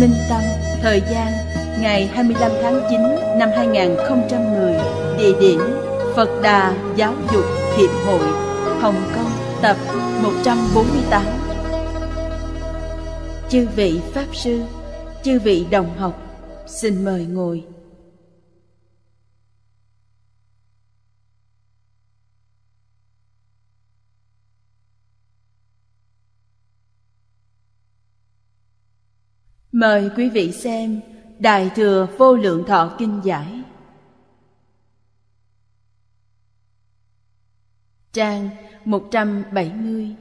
Minh Tâm, thời gian ngày 25 tháng 9 năm 2010, địa điểm Phật Đà Giáo dục Hiệp hội, Hồng Kông, tập 148. Chư vị Pháp Sư, chư vị đồng học, xin mời ngồi. Mời quý vị xem Đại Thừa Vô Lượng Thọ Kinh Giải Trang 170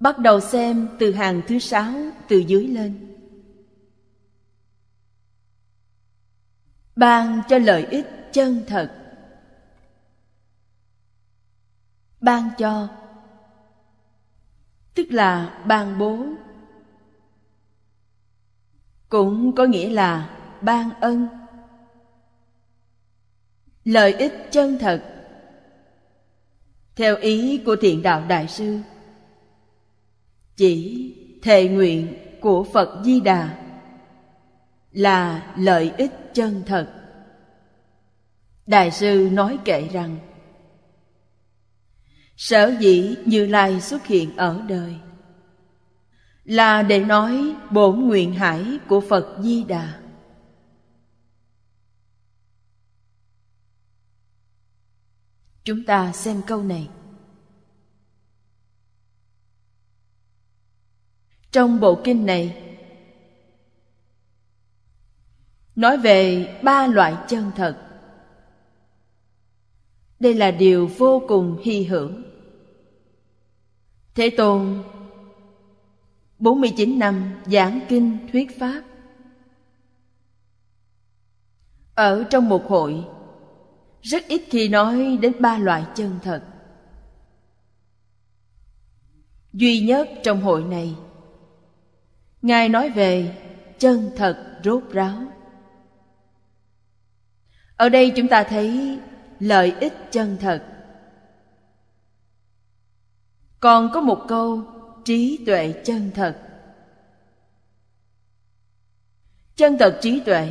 Bắt đầu xem từ hàng thứ sáu từ dưới lên Ban cho lợi ích chân thật Ban cho Tức là ban bố cũng có nghĩa là ban ân lợi ích chân thật theo ý của thiện đạo đại sư chỉ thề nguyện của phật di đà là lợi ích chân thật đại sư nói kệ rằng sở dĩ như lai xuất hiện ở đời là để nói bổn nguyện hải của Phật Di Đà. Chúng ta xem câu này. Trong bộ kinh này nói về ba loại chân thật. Đây là điều vô cùng hy hữu. Thế Tôn 49 năm giảng kinh thuyết pháp Ở trong một hội Rất ít khi nói đến ba loại chân thật Duy nhất trong hội này Ngài nói về chân thật rốt ráo Ở đây chúng ta thấy lợi ích chân thật Còn có một câu trí tuệ chân thật chân thật trí tuệ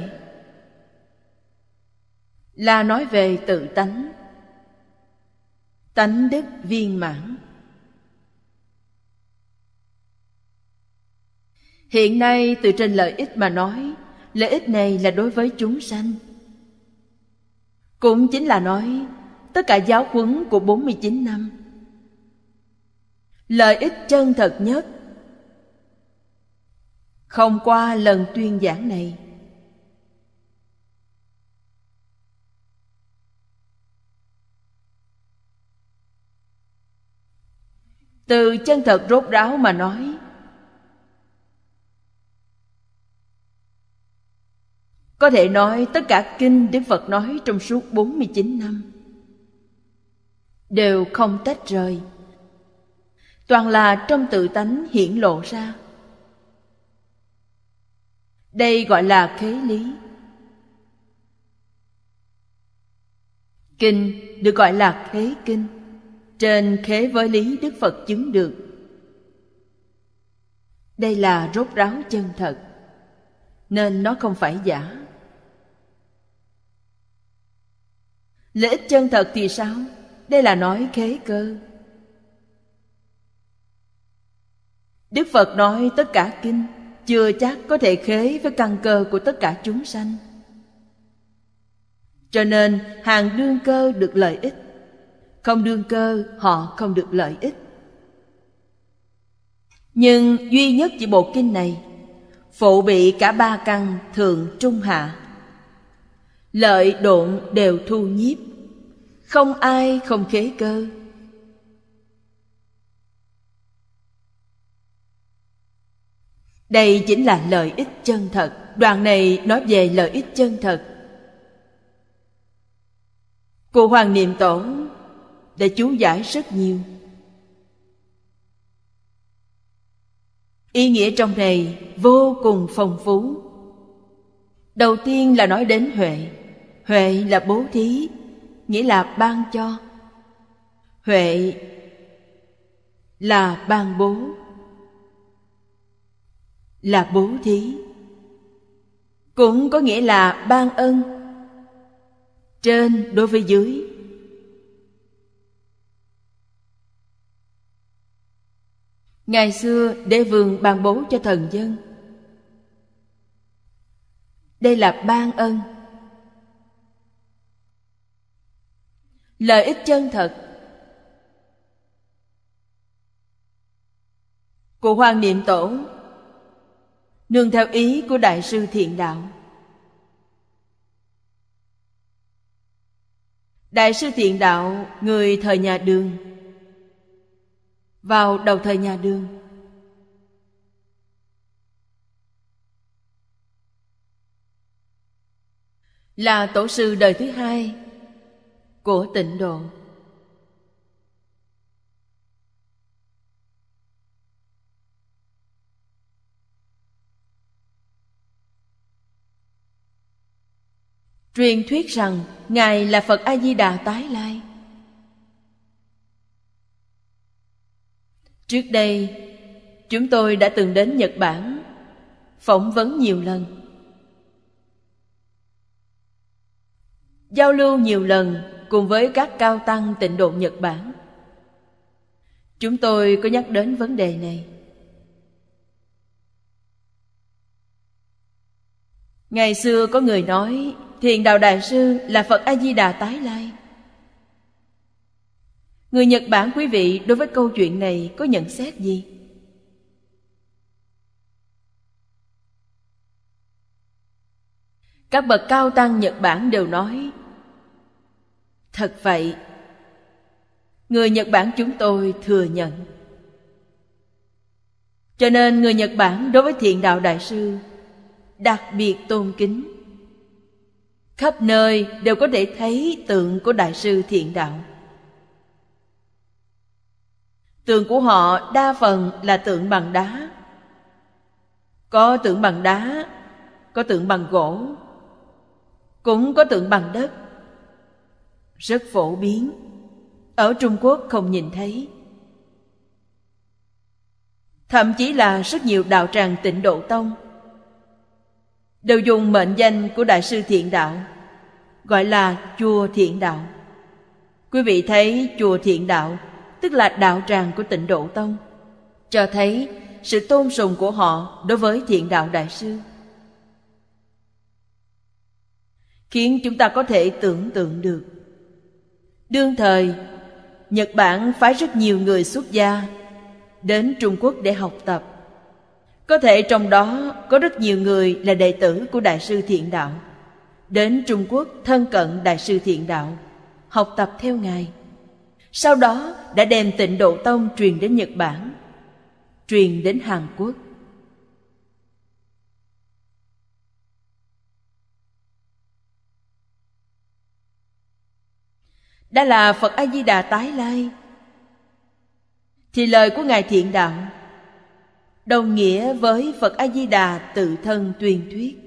là nói về tự tánh tánh đức viên mãn hiện nay từ trên lợi ích mà nói lợi ích này là đối với chúng sanh cũng chính là nói tất cả giáo huấn của 49 năm lợi ích chân thật nhất không qua lần tuyên giảng này từ chân thật rốt ráo mà nói Có thể nói tất cả kinh Đức Phật nói trong suốt 49 năm đều không tách rời toàn là trong tự tánh hiển lộ ra đây gọi là khế lý kinh được gọi là khế kinh trên khế với lý đức phật chứng được đây là rốt ráo chân thật nên nó không phải giả lợi ích chân thật thì sao đây là nói khế cơ Đức Phật nói tất cả kinh chưa chắc có thể khế với căn cơ của tất cả chúng sanh. Cho nên hàng đương cơ được lợi ích, không đương cơ họ không được lợi ích. Nhưng duy nhất chỉ bộ kinh này Phụ bị cả ba căn thượng trung hạ Lợi độn đều thu nhiếp Không ai không khế cơ Đây chính là lợi ích chân thật. Đoạn này nói về lợi ích chân thật. Cụ Hoàng Niệm Tổ đã chú giải rất nhiều. Ý nghĩa trong này vô cùng phong phú. Đầu tiên là nói đến huệ. Huệ là bố thí, nghĩa là ban cho. Huệ là ban bố là bố thí cũng có nghĩa là ban ân trên đối với dưới ngày xưa đế vương ban bố cho thần dân đây là ban ân lợi ích chân thật của hoàng niệm tổ nương theo ý của đại sư thiện đạo đại sư thiện đạo người thời nhà đường vào đầu thời nhà đường là tổ sư đời thứ hai của tịnh độ truyền thuyết rằng ngài là phật a di đà tái lai trước đây chúng tôi đã từng đến nhật bản phỏng vấn nhiều lần giao lưu nhiều lần cùng với các cao tăng tịnh độ nhật bản chúng tôi có nhắc đến vấn đề này ngày xưa có người nói Thiền Đạo Đại Sư là Phật A-di-đà tái lai. Người Nhật Bản quý vị đối với câu chuyện này có nhận xét gì? Các bậc cao tăng Nhật Bản đều nói Thật vậy Người Nhật Bản chúng tôi thừa nhận Cho nên người Nhật Bản đối với thiện đạo đại sư Đặc biệt tôn kính khắp nơi đều có thể thấy tượng của đại sư thiện đạo tượng của họ đa phần là tượng bằng đá có tượng bằng đá có tượng bằng gỗ cũng có tượng bằng đất rất phổ biến ở trung quốc không nhìn thấy thậm chí là rất nhiều đạo tràng tịnh độ tông đều dùng mệnh danh của đại sư thiện đạo gọi là chùa thiện đạo quý vị thấy chùa thiện đạo tức là đạo tràng của tịnh độ tông cho thấy sự tôn sùng của họ đối với thiện đạo đại sư khiến chúng ta có thể tưởng tượng được đương thời nhật bản phái rất nhiều người xuất gia đến trung quốc để học tập có thể trong đó có rất nhiều người là đệ tử của đại sư thiện đạo đến trung quốc thân cận đại sư thiện đạo học tập theo ngài sau đó đã đem tịnh độ tông truyền đến nhật bản truyền đến hàn quốc đã là phật a di đà tái lai thì lời của ngài thiện đạo đồng nghĩa với Phật A Di Đà tự thân tuyên thuyết.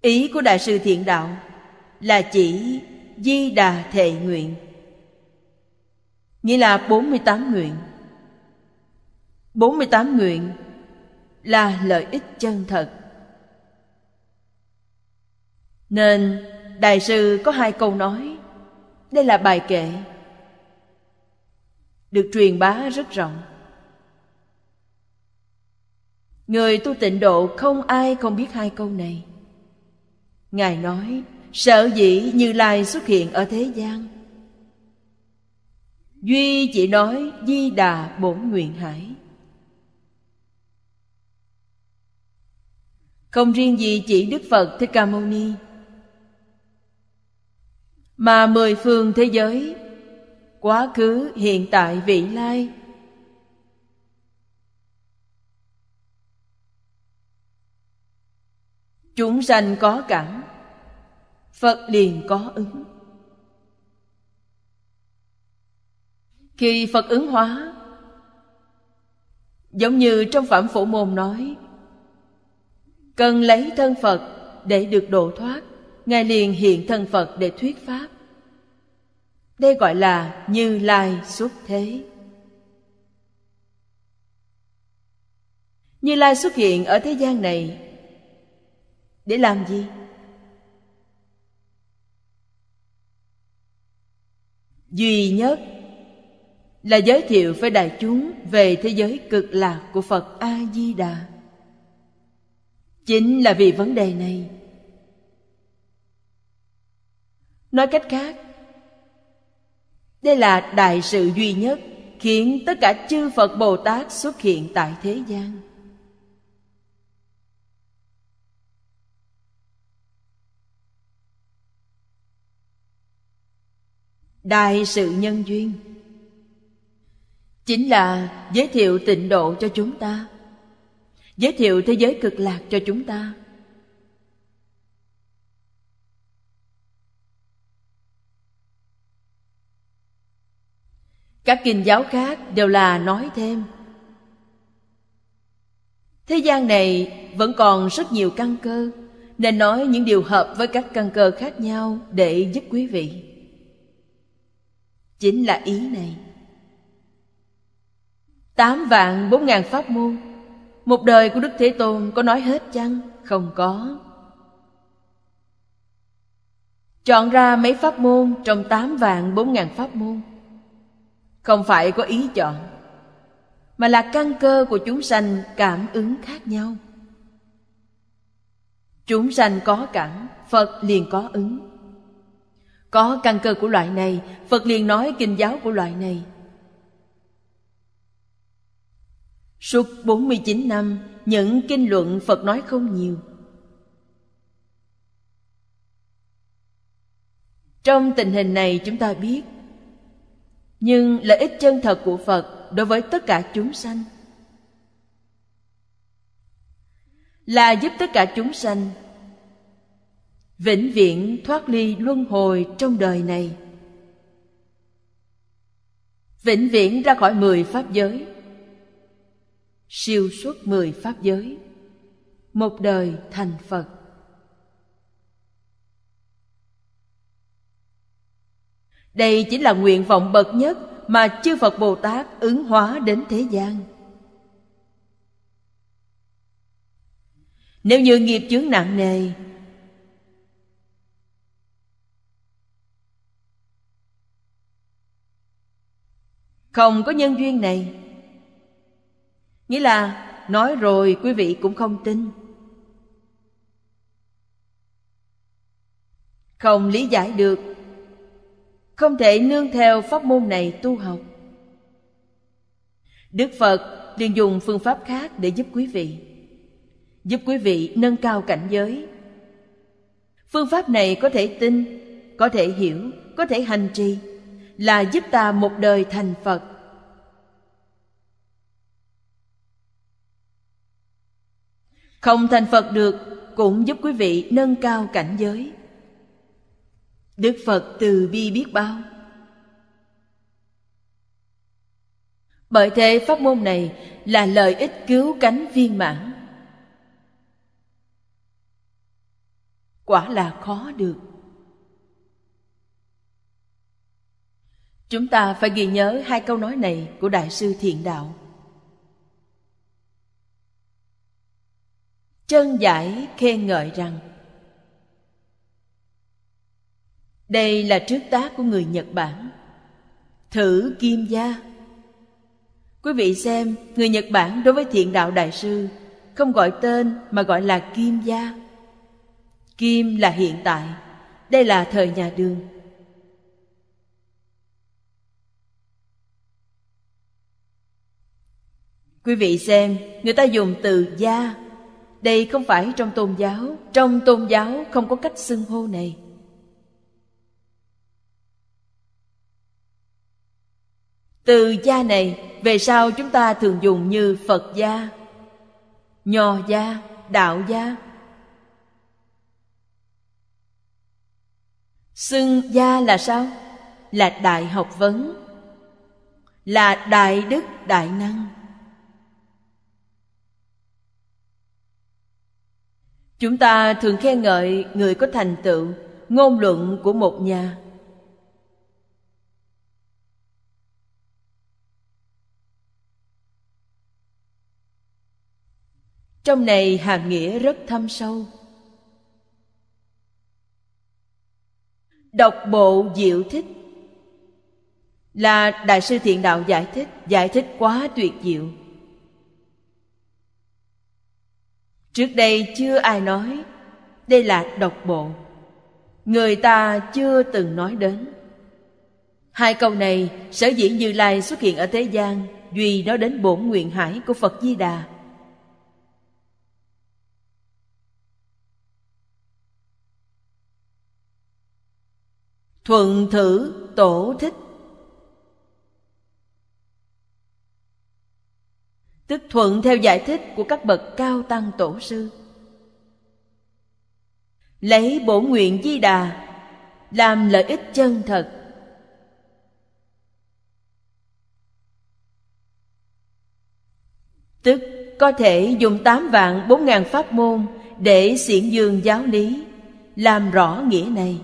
Ý của đại sư thiện đạo là chỉ Di Đà thệ nguyện. Nghĩa là 48 nguyện. 48 nguyện là lợi ích chân thật. Nên đại sư có hai câu nói. Đây là bài kệ được truyền bá rất rộng người tu tịnh độ không ai không biết hai câu này ngài nói sợ dĩ như lai xuất hiện ở thế gian duy chỉ nói di đà bổn nguyện hải không riêng gì chỉ đức phật thích ca mâu ni mà mười phương thế giới quá khứ hiện tại vị lai chúng sanh có cảm phật liền có ứng khi phật ứng hóa giống như trong phẩm phổ môn nói cần lấy thân phật để được độ thoát ngài liền hiện thân phật để thuyết pháp đây gọi là Như Lai xuất thế. Như Lai xuất hiện ở thế gian này để làm gì? Duy nhất là giới thiệu với đại chúng về thế giới cực lạc của Phật A-di-đà. Chính là vì vấn đề này. Nói cách khác, đây là đại sự duy nhất khiến tất cả chư Phật Bồ Tát xuất hiện tại thế gian. Đại sự nhân duyên Chính là giới thiệu tịnh độ cho chúng ta Giới thiệu thế giới cực lạc cho chúng ta các kinh giáo khác đều là nói thêm thế gian này vẫn còn rất nhiều căn cơ nên nói những điều hợp với các căn cơ khác nhau để giúp quý vị chính là ý này tám vạn bốn ngàn pháp môn một đời của đức thế tôn có nói hết chăng không có chọn ra mấy pháp môn trong tám vạn bốn ngàn pháp môn không phải có ý chọn mà là căn cơ của chúng sanh cảm ứng khác nhau chúng sanh có cảm phật liền có ứng có căn cơ của loại này phật liền nói kinh giáo của loại này Suốt 49 năm, những kinh luận Phật nói không nhiều. Trong tình hình này chúng ta biết nhưng lợi ích chân thật của phật đối với tất cả chúng sanh là giúp tất cả chúng sanh vĩnh viễn thoát ly luân hồi trong đời này vĩnh viễn ra khỏi mười pháp giới siêu suốt mười pháp giới một đời thành phật Đây chỉ là nguyện vọng bậc nhất mà chư Phật Bồ Tát ứng hóa đến thế gian. Nếu như nghiệp chướng nặng nề Không có nhân duyên này Nghĩa là nói rồi quý vị cũng không tin Không lý giải được không thể nương theo pháp môn này tu học đức phật liền dùng phương pháp khác để giúp quý vị giúp quý vị nâng cao cảnh giới phương pháp này có thể tin có thể hiểu có thể hành trì là giúp ta một đời thành phật không thành phật được cũng giúp quý vị nâng cao cảnh giới đức phật từ bi biết bao bởi thế pháp môn này là lợi ích cứu cánh viên mãn quả là khó được chúng ta phải ghi nhớ hai câu nói này của đại sư thiện đạo chân giải khen ngợi rằng Đây là trước tác của người Nhật Bản. Thử Kim Gia Quý vị xem, người Nhật Bản đối với thiện đạo đại sư không gọi tên mà gọi là Kim Gia. Kim là hiện tại, đây là thời nhà đường. Quý vị xem, người ta dùng từ gia. Đây không phải trong tôn giáo, trong tôn giáo không có cách xưng hô này. Từ gia này về sau chúng ta thường dùng như Phật gia, Nho gia, Đạo gia. Xưng gia là sao? Là đại học vấn, là đại đức đại năng. Chúng ta thường khen ngợi người có thành tựu, ngôn luận của một nhà trong này hàm nghĩa rất thâm sâu độc bộ diệu thích là đại sư thiện đạo giải thích giải thích quá tuyệt diệu trước đây chưa ai nói đây là độc bộ người ta chưa từng nói đến hai câu này sở dĩ như lai xuất hiện ở thế gian duy nó đến bổn nguyện hải của phật di đà thuận thử tổ thích tức thuận theo giải thích của các bậc cao tăng tổ sư lấy bổ nguyện di đà làm lợi ích chân thật tức có thể dùng tám vạn bốn ngàn pháp môn để xiển dương giáo lý làm rõ nghĩa này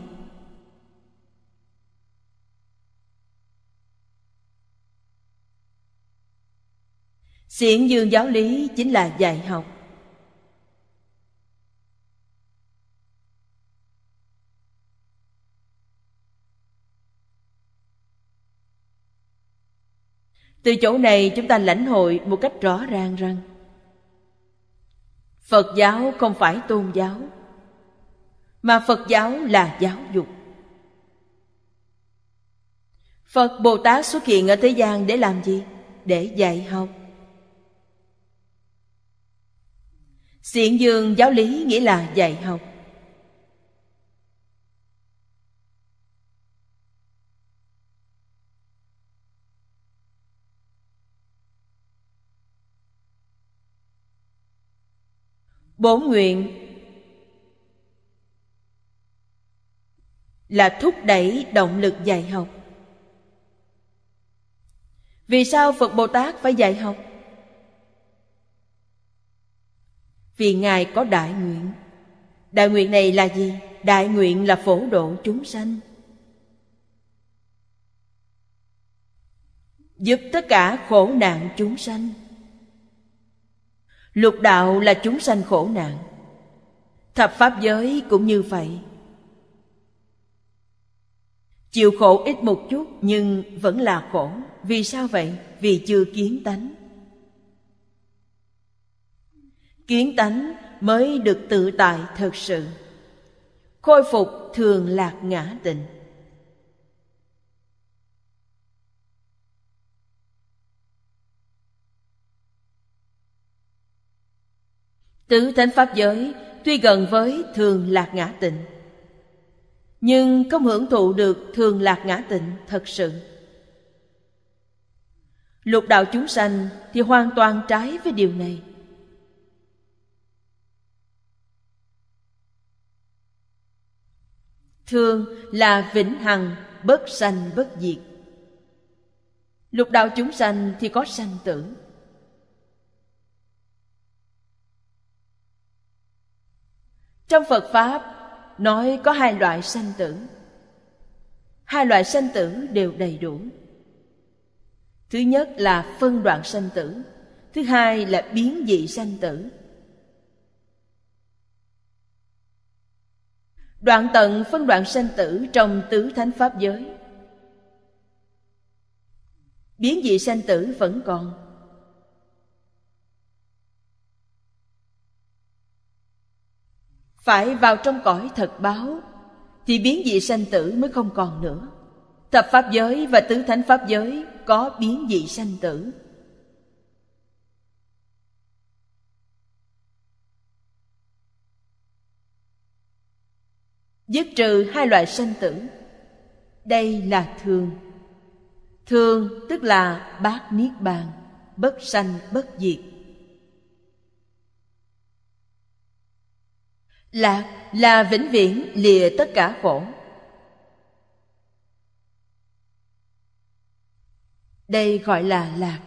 Xiển dương giáo lý chính là dạy học Từ chỗ này chúng ta lãnh hội một cách rõ ràng rằng Phật giáo không phải tôn giáo Mà Phật giáo là giáo dục Phật Bồ Tát xuất hiện ở thế gian để làm gì? Để dạy học Xiển dương giáo lý nghĩa là dạy học Bổn nguyện là thúc đẩy động lực dạy học. Vì sao Phật Bồ Tát phải dạy học? vì ngài có đại nguyện đại nguyện này là gì đại nguyện là phổ độ chúng sanh giúp tất cả khổ nạn chúng sanh lục đạo là chúng sanh khổ nạn thập pháp giới cũng như vậy chịu khổ ít một chút nhưng vẫn là khổ vì sao vậy vì chưa kiến tánh kiến tánh mới được tự tại thật sự khôi phục thường lạc ngã tịnh tứ thánh pháp giới tuy gần với thường lạc ngã tịnh nhưng không hưởng thụ được thường lạc ngã tịnh thật sự lục đạo chúng sanh thì hoàn toàn trái với điều này Thương là vĩnh hằng, bất sanh bất diệt. Lục đạo chúng sanh thì có sanh tử. Trong Phật Pháp nói có hai loại sanh tử. Hai loại sanh tử đều đầy đủ. Thứ nhất là phân đoạn sanh tử, thứ hai là biến dị sanh tử đoạn tận phân đoạn sanh tử trong tứ thánh pháp giới biến dị sanh tử vẫn còn phải vào trong cõi thật báo thì biến dị sanh tử mới không còn nữa thập pháp giới và tứ thánh pháp giới có biến dị sanh tử dứt trừ hai loại sanh tử đây là thường thường tức là bát niết bàn bất sanh bất diệt lạc là vĩnh viễn lìa tất cả khổ đây gọi là lạc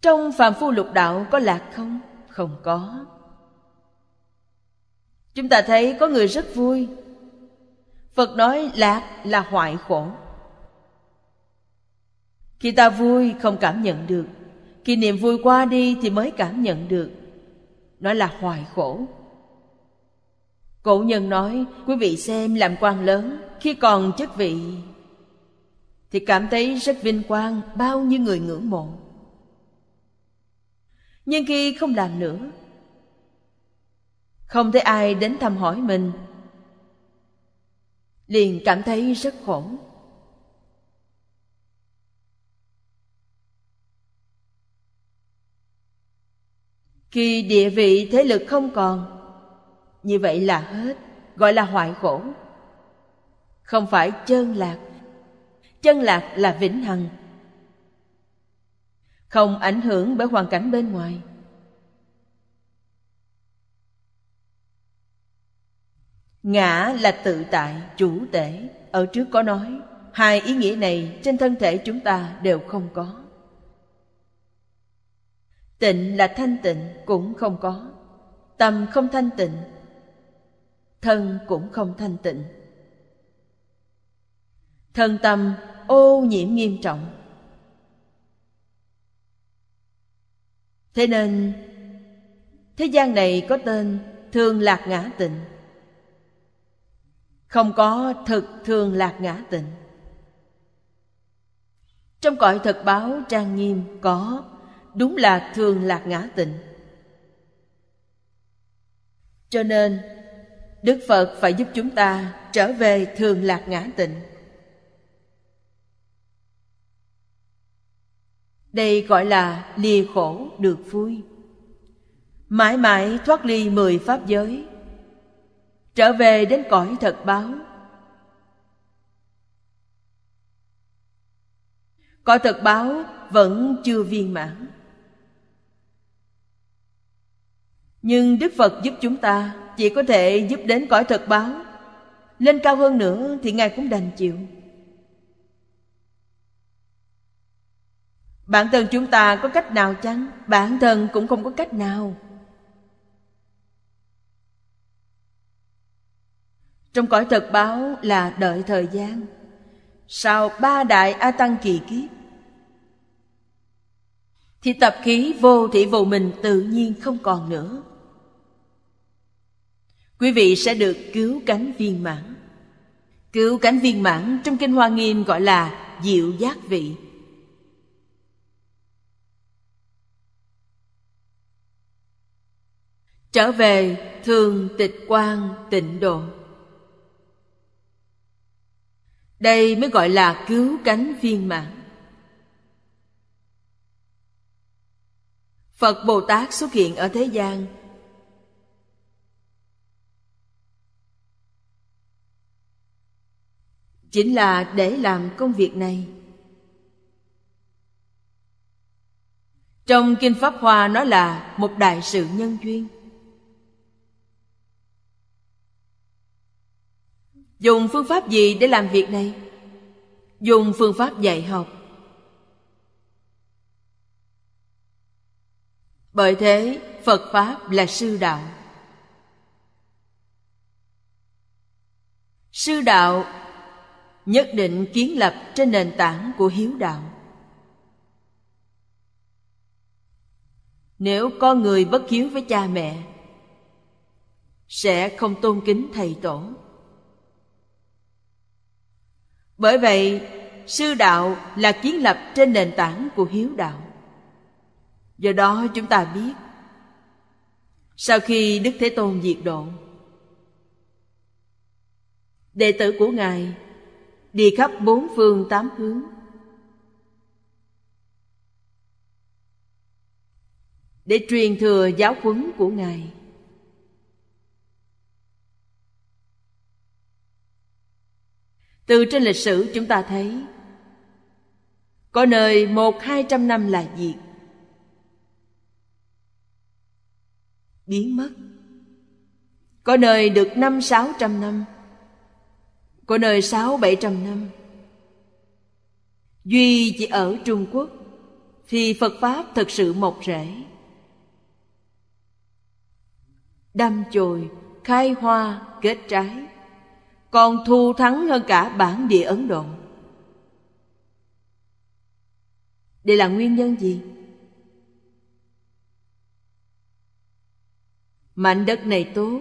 trong phàm phu lục đạo có lạc không không có chúng ta thấy có người rất vui phật nói lạc là hoại khổ khi ta vui không cảm nhận được khi niềm vui qua đi thì mới cảm nhận được nó là hoại khổ cổ nhân nói quý vị xem làm quan lớn khi còn chức vị thì cảm thấy rất vinh quang bao nhiêu người ngưỡng mộ nhưng khi không làm nữa không thấy ai đến thăm hỏi mình liền cảm thấy rất khổ khi địa vị thế lực không còn như vậy là hết gọi là hoại khổ không phải chân lạc chân lạc là vĩnh hằng không ảnh hưởng bởi hoàn cảnh bên ngoài ngã là tự tại chủ tể ở trước có nói hai ý nghĩa này trên thân thể chúng ta đều không có tịnh là thanh tịnh cũng không có tâm không thanh tịnh thân cũng không thanh tịnh thân tâm ô nhiễm nghiêm trọng thế nên thế gian này có tên thường lạc ngã tịnh không có thực thường lạc ngã tịnh trong cõi thật báo trang nghiêm có đúng là thường lạc ngã tịnh cho nên đức phật phải giúp chúng ta trở về thường lạc ngã tịnh đây gọi là lìa khổ được vui mãi mãi thoát ly mười pháp giới trở về đến cõi thật báo cõi thật báo vẫn chưa viên mãn nhưng đức phật giúp chúng ta chỉ có thể giúp đến cõi thật báo lên cao hơn nữa thì ngài cũng đành chịu bản thân chúng ta có cách nào chăng bản thân cũng không có cách nào Trong cõi thật báo là đợi thời gian Sau ba đại A Tăng kỳ kiếp Thì tập khí vô thị vô mình tự nhiên không còn nữa Quý vị sẽ được cứu cánh viên mãn Cứu cánh viên mãn trong Kinh Hoa Nghiêm gọi là diệu giác vị Trở về thường tịch quan tịnh độ đây mới gọi là cứu cánh viên mãn. Phật Bồ Tát xuất hiện ở thế gian chính là để làm công việc này. Trong Kinh Pháp Hoa nói là một đại sự nhân duyên. dùng phương pháp gì để làm việc này dùng phương pháp dạy học bởi thế phật pháp là sư đạo sư đạo nhất định kiến lập trên nền tảng của hiếu đạo nếu con người bất hiếu với cha mẹ sẽ không tôn kính thầy tổ bởi vậy sư đạo là kiến lập trên nền tảng của hiếu đạo do đó chúng ta biết sau khi đức thế tôn diệt độ đệ tử của ngài đi khắp bốn phương tám hướng để truyền thừa giáo huấn của ngài từ trên lịch sử chúng ta thấy có nơi một hai trăm năm là diệt biến mất có nơi được năm sáu trăm năm có nơi sáu bảy trăm năm duy chỉ ở trung quốc thì phật pháp thật sự mọc rễ đâm chồi khai hoa kết trái còn thu thắng hơn cả bản địa Ấn Độ. Đây là nguyên nhân gì? Mảnh đất này tốt.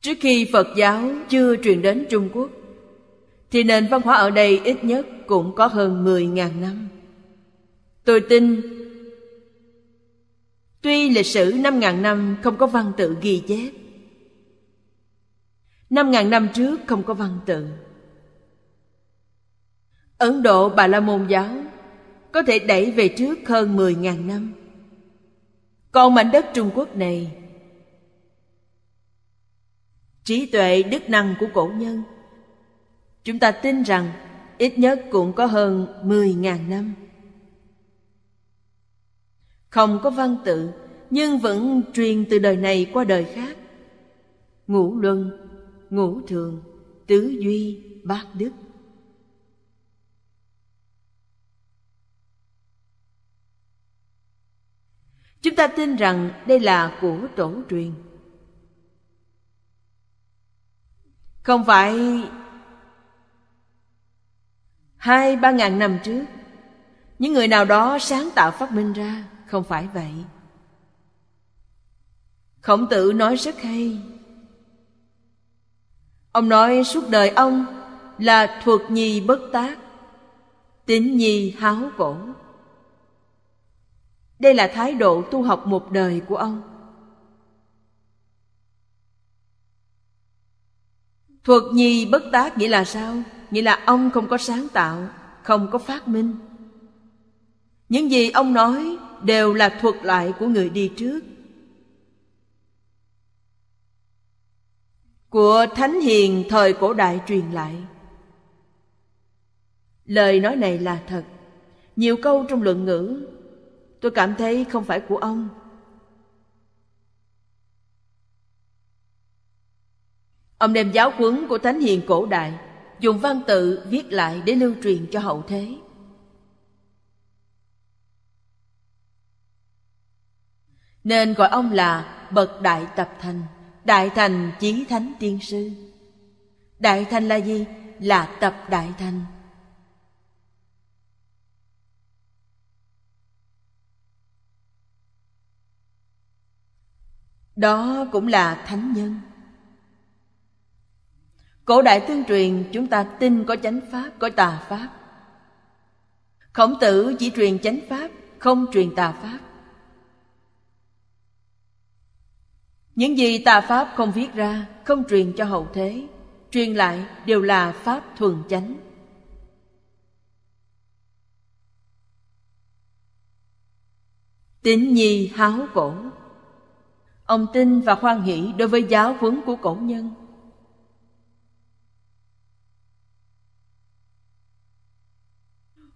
Trước khi Phật giáo chưa truyền đến Trung Quốc, thì nền văn hóa ở đây ít nhất cũng có hơn 10.000 năm. Tôi tin Tuy lịch sử 5.000 năm không có văn tự ghi chép 5.000 năm trước không có văn tự Ấn Độ Bà La Môn giáo có thể đẩy về trước hơn 10.000 năm Còn mảnh đất Trung Quốc này Trí tuệ đức năng của cổ nhân Chúng ta tin rằng ít nhất cũng có hơn 10.000 năm không có văn tự nhưng vẫn truyền từ đời này qua đời khác ngũ luân ngũ thường tứ duy bát đức chúng ta tin rằng đây là của tổ truyền không phải hai ba ngàn năm trước những người nào đó sáng tạo phát minh ra không phải vậy khổng tử nói rất hay ông nói suốt đời ông là thuật nhi bất tác tín nhi háo cổ đây là thái độ tu học một đời của ông thuật nhi bất tác nghĩa là sao nghĩa là ông không có sáng tạo không có phát minh những gì ông nói đều là thuật lại của người đi trước của thánh hiền thời cổ đại truyền lại lời nói này là thật nhiều câu trong luận ngữ tôi cảm thấy không phải của ông ông đem giáo huấn của thánh hiền cổ đại dùng văn tự viết lại để lưu truyền cho hậu thế nên gọi ông là bậc đại tập thành đại thành chí thánh tiên sư đại thành là gì là tập đại thành đó cũng là thánh nhân cổ đại tương truyền chúng ta tin có chánh pháp có tà pháp khổng tử chỉ truyền chánh pháp không truyền tà pháp những gì tà pháp không viết ra không truyền cho hậu thế truyền lại đều là pháp thuần chánh tín nhi háo cổ ông tin và khoan hỷ đối với giáo huấn của cổ nhân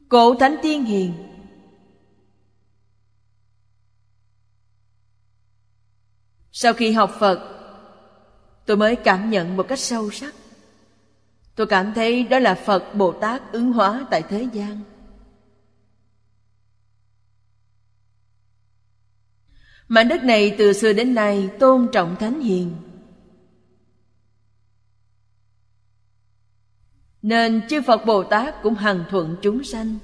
cổ thánh tiên hiền sau khi học phật tôi mới cảm nhận một cách sâu sắc tôi cảm thấy đó là phật bồ tát ứng hóa tại thế gian mảnh đất này từ xưa đến nay tôn trọng thánh hiền nên chư phật bồ tát cũng hằng thuận chúng sanh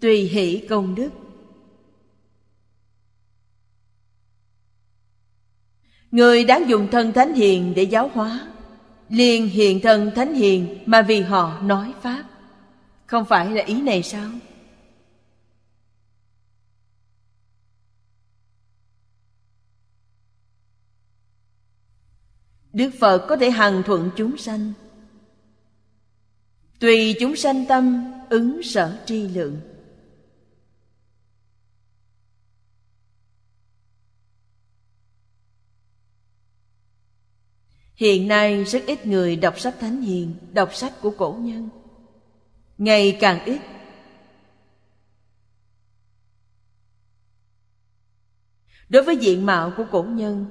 tùy hỷ công đức Người đáng dùng thân thánh hiền để giáo hóa liền hiện thân thánh hiền mà vì họ nói pháp không phải là ý này sao đức phật có thể hằng thuận chúng sanh tùy chúng sanh tâm ứng sở tri lượng Hiện nay rất ít người đọc sách thánh hiền, đọc sách của cổ nhân. Ngày càng ít. Đối với diện mạo của cổ nhân,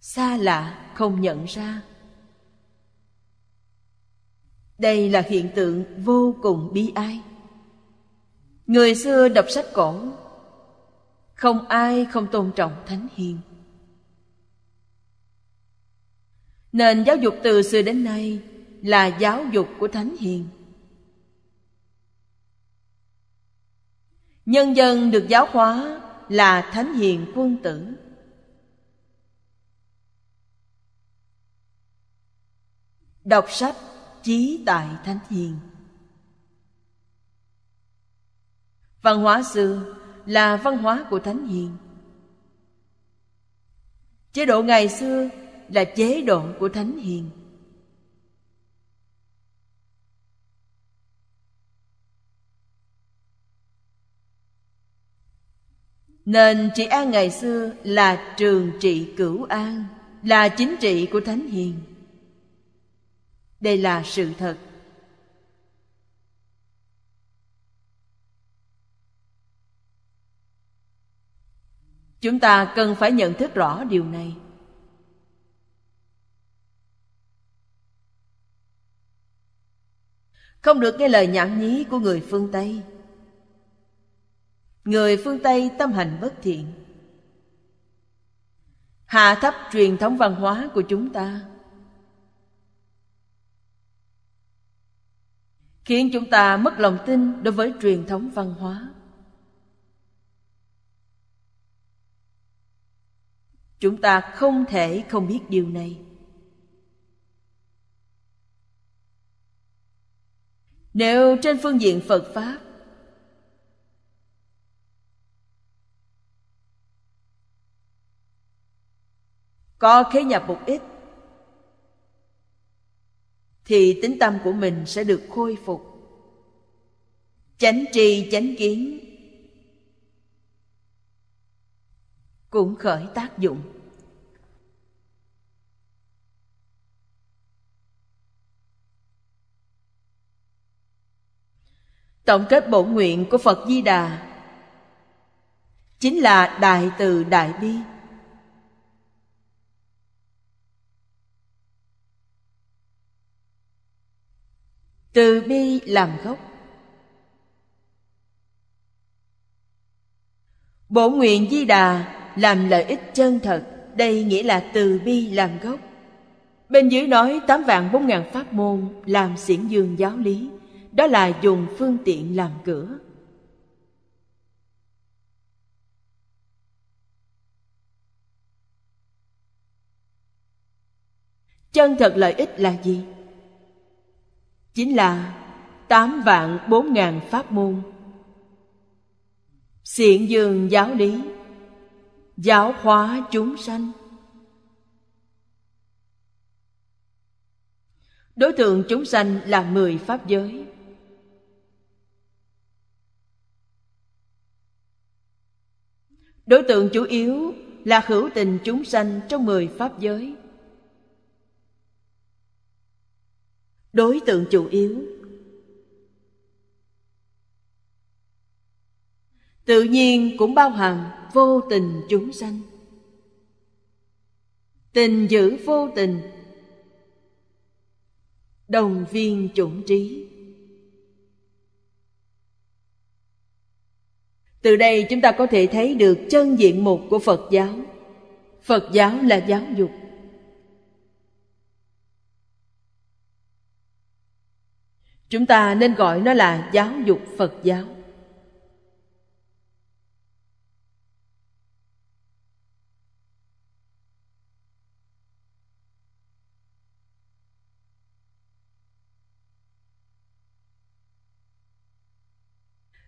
xa lạ không nhận ra. Đây là hiện tượng vô cùng bi ai. Người xưa đọc sách cổ, không ai không tôn trọng thánh hiền. Nền giáo dục từ xưa đến nay là giáo dục của Thánh Hiền. Nhân dân được giáo hóa là Thánh Hiền quân tử. Đọc sách Chí Tại Thánh Hiền Văn hóa xưa là văn hóa của Thánh Hiền. Chế độ ngày xưa là chế độ của thánh hiền Nên trị an ngày xưa là trường trị cửu an Là chính trị của Thánh Hiền Đây là sự thật Chúng ta cần phải nhận thức rõ điều này không được nghe lời nhảm nhí của người phương Tây. Người phương Tây tâm hành bất thiện, hạ thấp truyền thống văn hóa của chúng ta. khiến chúng ta mất lòng tin đối với truyền thống văn hóa. Chúng ta không thể không biết điều này. nếu trên phương diện phật pháp có khế nhập một ít thì tính tâm của mình sẽ được khôi phục chánh tri chánh kiến cũng khởi tác dụng tổng kết bổ nguyện của phật di đà chính là đại từ đại bi từ bi làm gốc bổ nguyện di đà làm lợi ích chân thật đây nghĩa là từ bi làm gốc bên dưới nói tám vạn bốn ngàn pháp môn làm xiển dương giáo lý đó là dùng phương tiện làm cửa chân thật lợi ích là gì chính là tám vạn bốn ngàn pháp môn Xiện dương giáo lý Giáo hóa chúng sanh Đối tượng chúng sanh là mười pháp giới Đối tượng chủ yếu là hữu tình chúng sanh trong mười pháp giới. Đối tượng chủ yếu Tự nhiên cũng bao hàm vô tình chúng sanh Tình giữ vô tình Đồng viên chủng trí từ đây chúng ta có thể thấy được chân diện mục của phật giáo phật giáo là giáo dục chúng ta nên gọi nó là giáo dục phật giáo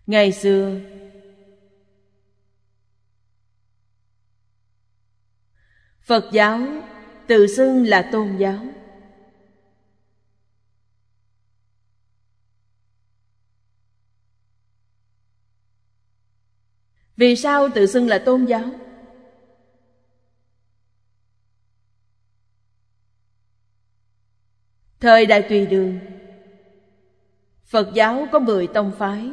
ngày xưa phật giáo tự xưng là tôn giáo vì sao tự xưng là tôn giáo thời đại tùy đường phật giáo có mười tông phái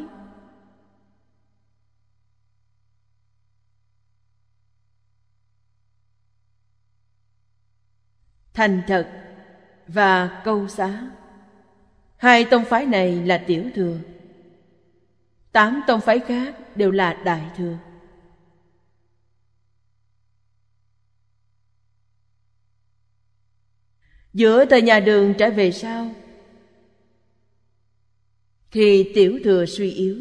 thành thật và câu xá hai tông phái này là tiểu thừa tám tông phái khác đều là đại thừa giữa thời nhà đường trở về sau thì tiểu thừa suy yếu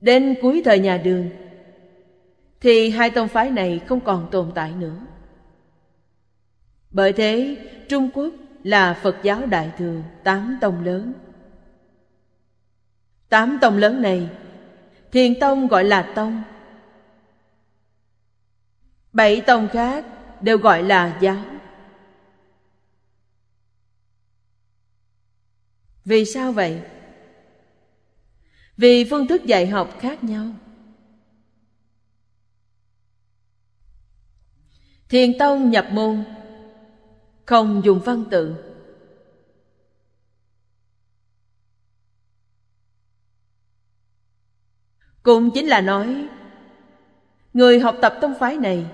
đến cuối thời nhà đường thì hai tông phái này không còn tồn tại nữa. Bởi thế, Trung Quốc là Phật giáo Đại Thừa tám tông lớn. Tám tông lớn này, Thiền Tông gọi là Tông. Bảy tông khác đều gọi là giáo. Vì sao vậy? Vì phương thức dạy học khác nhau. thiền tông nhập môn không dùng văn tự cũng chính là nói người học tập tông phái này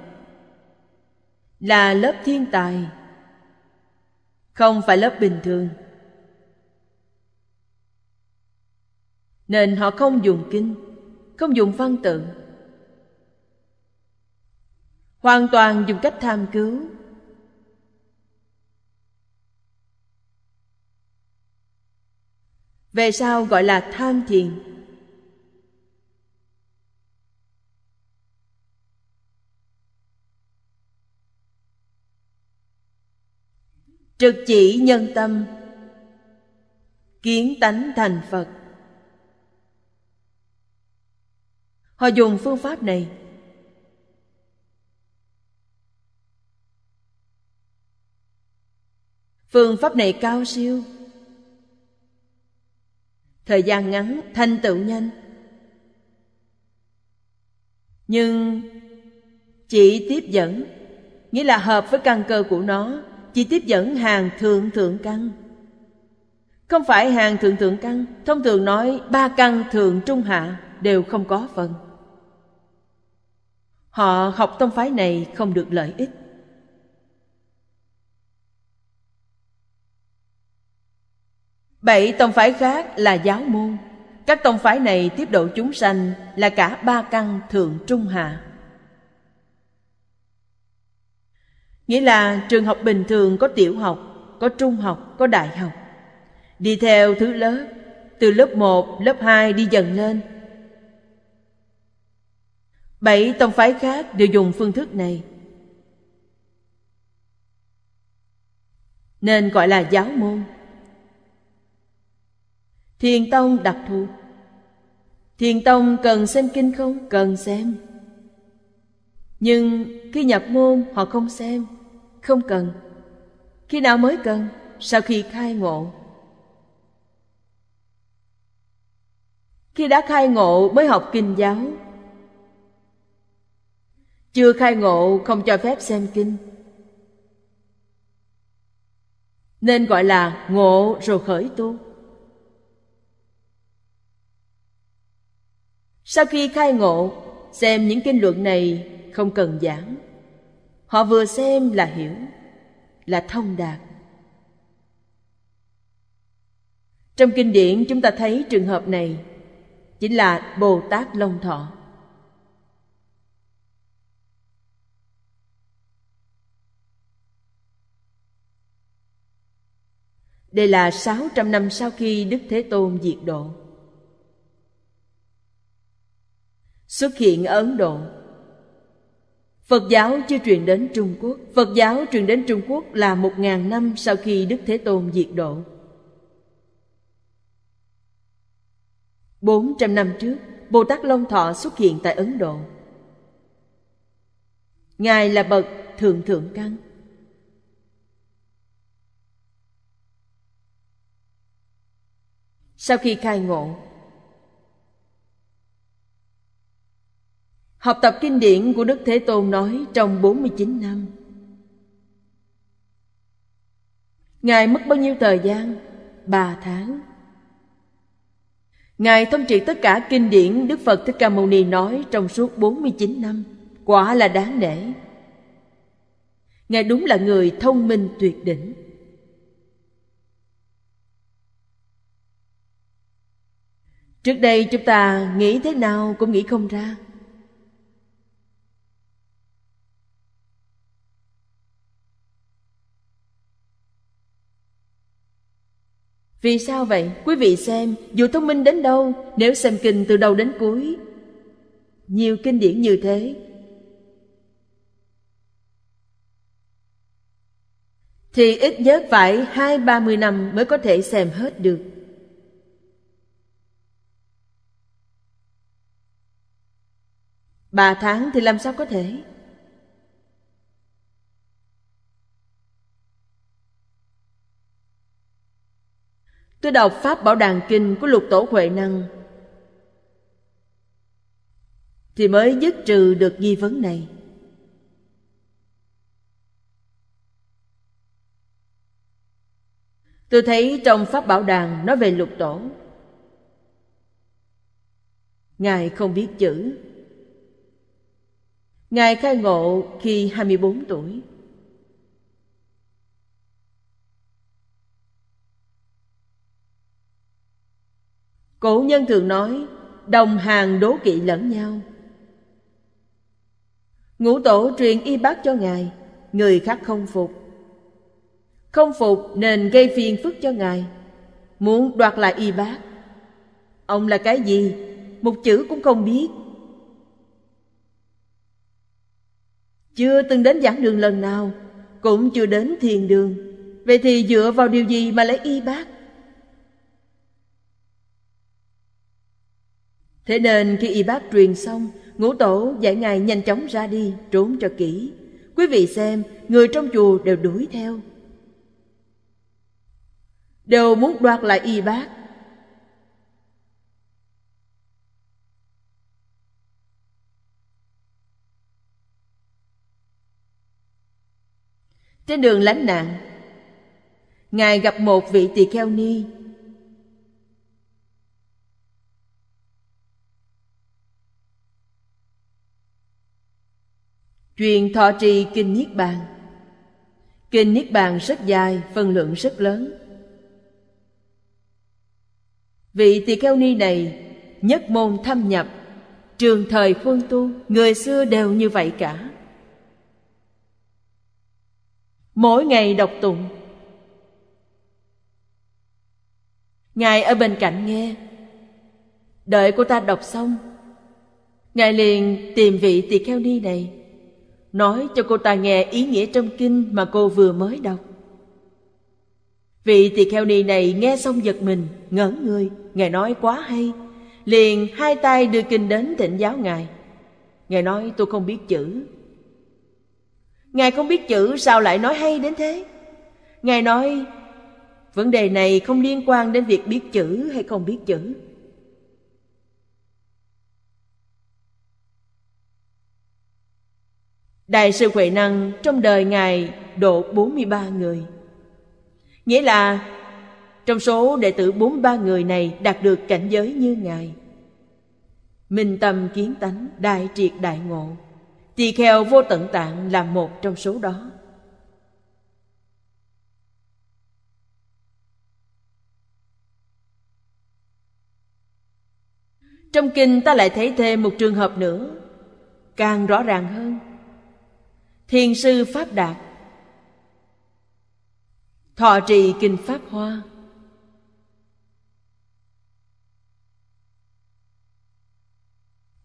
là lớp thiên tài không phải lớp bình thường nên họ không dùng kinh không dùng văn tự hoàn toàn dùng cách tham cứu về sau gọi là tham thiền trực chỉ nhân tâm kiến tánh thành phật họ dùng phương pháp này phương pháp này cao siêu thời gian ngắn thành tựu nhanh nhưng chỉ tiếp dẫn nghĩa là hợp với căn cơ của nó chỉ tiếp dẫn hàng thượng thượng căn không phải hàng thượng thượng căn thông thường nói ba căn thượng trung hạ đều không có phần họ học tông phái này không được lợi ích Bảy tông phái khác là giáo môn. Các tông phái này tiếp độ chúng sanh là cả ba căn thượng trung hạ. Nghĩa là trường học bình thường có tiểu học, có trung học, có đại học. Đi theo thứ lớp, từ lớp 1, lớp 2 đi dần lên. Bảy tông phái khác đều dùng phương thức này. Nên gọi là giáo môn. Thiền tông đặc thù Thiền tông cần xem kinh không? Cần xem Nhưng khi nhập môn họ không xem Không cần Khi nào mới cần? Sau khi khai ngộ Khi đã khai ngộ mới học kinh giáo Chưa khai ngộ không cho phép xem kinh Nên gọi là ngộ rồi khởi tu Sau khi khai ngộ, xem những kinh luận này không cần giảng. Họ vừa xem là hiểu, là thông đạt. Trong kinh điển chúng ta thấy trường hợp này chính là Bồ Tát Long Thọ. Đây là 600 năm sau khi Đức Thế Tôn diệt độ. xuất hiện ở ấn độ phật giáo chưa truyền đến trung quốc phật giáo truyền đến trung quốc là một ngàn năm sau khi đức thế tôn diệt độ bốn trăm năm trước, Bồ Tát Long Thọ xuất hiện tại Ấn Độ. Ngài là bậc thượng thượng căn. Sau khi khai ngộ, Học tập kinh điển của Đức Thế Tôn nói trong 49 năm. Ngài mất bao nhiêu thời gian? Ba tháng. Ngài thông trị tất cả kinh điển Đức Phật Thích Ca Mâu Ni nói trong suốt 49 năm, quả là đáng nể. Ngài đúng là người thông minh tuyệt đỉnh. Trước đây chúng ta nghĩ thế nào cũng nghĩ không ra. Vì sao vậy? Quý vị xem, dù thông minh đến đâu, nếu xem kinh từ đầu đến cuối, nhiều kinh điển như thế. Thì ít nhất phải hai ba mươi năm mới có thể xem hết được. Ba tháng thì làm sao có thể? Tôi đọc Pháp Bảo Đàn Kinh của Lục Tổ Huệ Năng thì mới dứt trừ được nghi vấn này. Tôi thấy trong Pháp Bảo Đàn nói về lục tổ. Ngài không biết chữ. Ngài khai ngộ khi 24 tuổi. Cổ nhân thường nói Đồng hàng đố kỵ lẫn nhau Ngũ tổ truyền y bác cho Ngài Người khác không phục Không phục nên gây phiền phức cho Ngài Muốn đoạt lại y bác Ông là cái gì Một chữ cũng không biết Chưa từng đến giảng đường lần nào Cũng chưa đến thiền đường Vậy thì dựa vào điều gì mà lấy y bác Thế nên khi y bác truyền xong, ngũ tổ dạy ngài nhanh chóng ra đi, trốn cho kỹ. Quý vị xem, người trong chùa đều đuổi theo. Đều muốn đoạt lại y bác. Trên đường lánh nạn, Ngài gặp một vị tỳ kheo ni Truyền thọ trì Kinh Niết Bàn Kinh Niết Bàn rất dài, phân lượng rất lớn. Vị tỳ kheo ni này nhất môn thâm nhập, trường thời phương tu, người xưa đều như vậy cả. Mỗi ngày đọc tụng Ngài ở bên cạnh nghe Đợi cô ta đọc xong Ngài liền tìm vị tỳ kheo ni này nói cho cô ta nghe ý nghĩa trong kinh mà cô vừa mới đọc. Vị tỳ kheo ni này nghe xong giật mình, ngỡ người, Ngài nói quá hay. Liền hai tay đưa kinh đến thịnh giáo Ngài. Ngài nói tôi không biết chữ. Ngài không biết chữ sao lại nói hay đến thế? Ngài nói vấn đề này không liên quan đến việc biết chữ hay không biết chữ Đại sư Huệ Năng trong đời Ngài độ 43 người. Nghĩa là trong số đệ tử 43 người này đạt được cảnh giới như Ngài. Minh tâm kiến tánh, đại triệt đại ngộ. Tỳ kheo vô tận tạng là một trong số đó. Trong kinh ta lại thấy thêm một trường hợp nữa, càng rõ ràng hơn Thiền sư Pháp Đạt Thọ trì Kinh Pháp Hoa